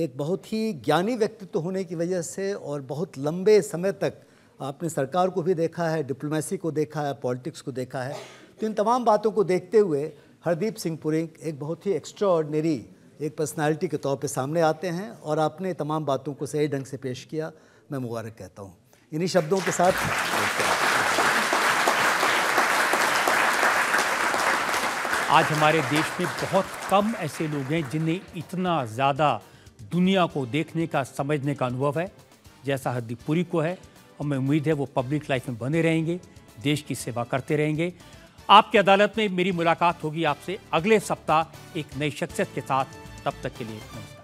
एक बहुत ही ज्ञानी व्यक्तित्व होने की वजह से और बहुत लंबे समय तक आपने सरकार को भी देखा है डिप्लोमेसी को देखा है पॉलिटिक्स को देखा है तो इन तमाम बातों को देखते हुए हरदीप सिंह पुरी एक बहुत ही एक्स्ट्राऑर्डनरी एक पर्सनालिटी के तौर पे सामने आते हैं और आपने तमाम बातों को सही ढंग से पेश किया मैं मुबारक कहता हूँ इन्हीं शब्दों के साथ आज हमारे देश में बहुत कम ऐसे लोग हैं जिन्हें इतना ज़्यादा दुनिया को देखने का समझने का अनुभव है जैसा हरदीप पुरी को है और मैं उम्मीद है वो पब्लिक लाइफ में बने रहेंगे देश की सेवा करते रहेंगे आपकी अदालत में मेरी मुलाकात होगी आपसे अगले सप्ताह एक नई शख्सियत के साथ तब तक के लिए नमस्कार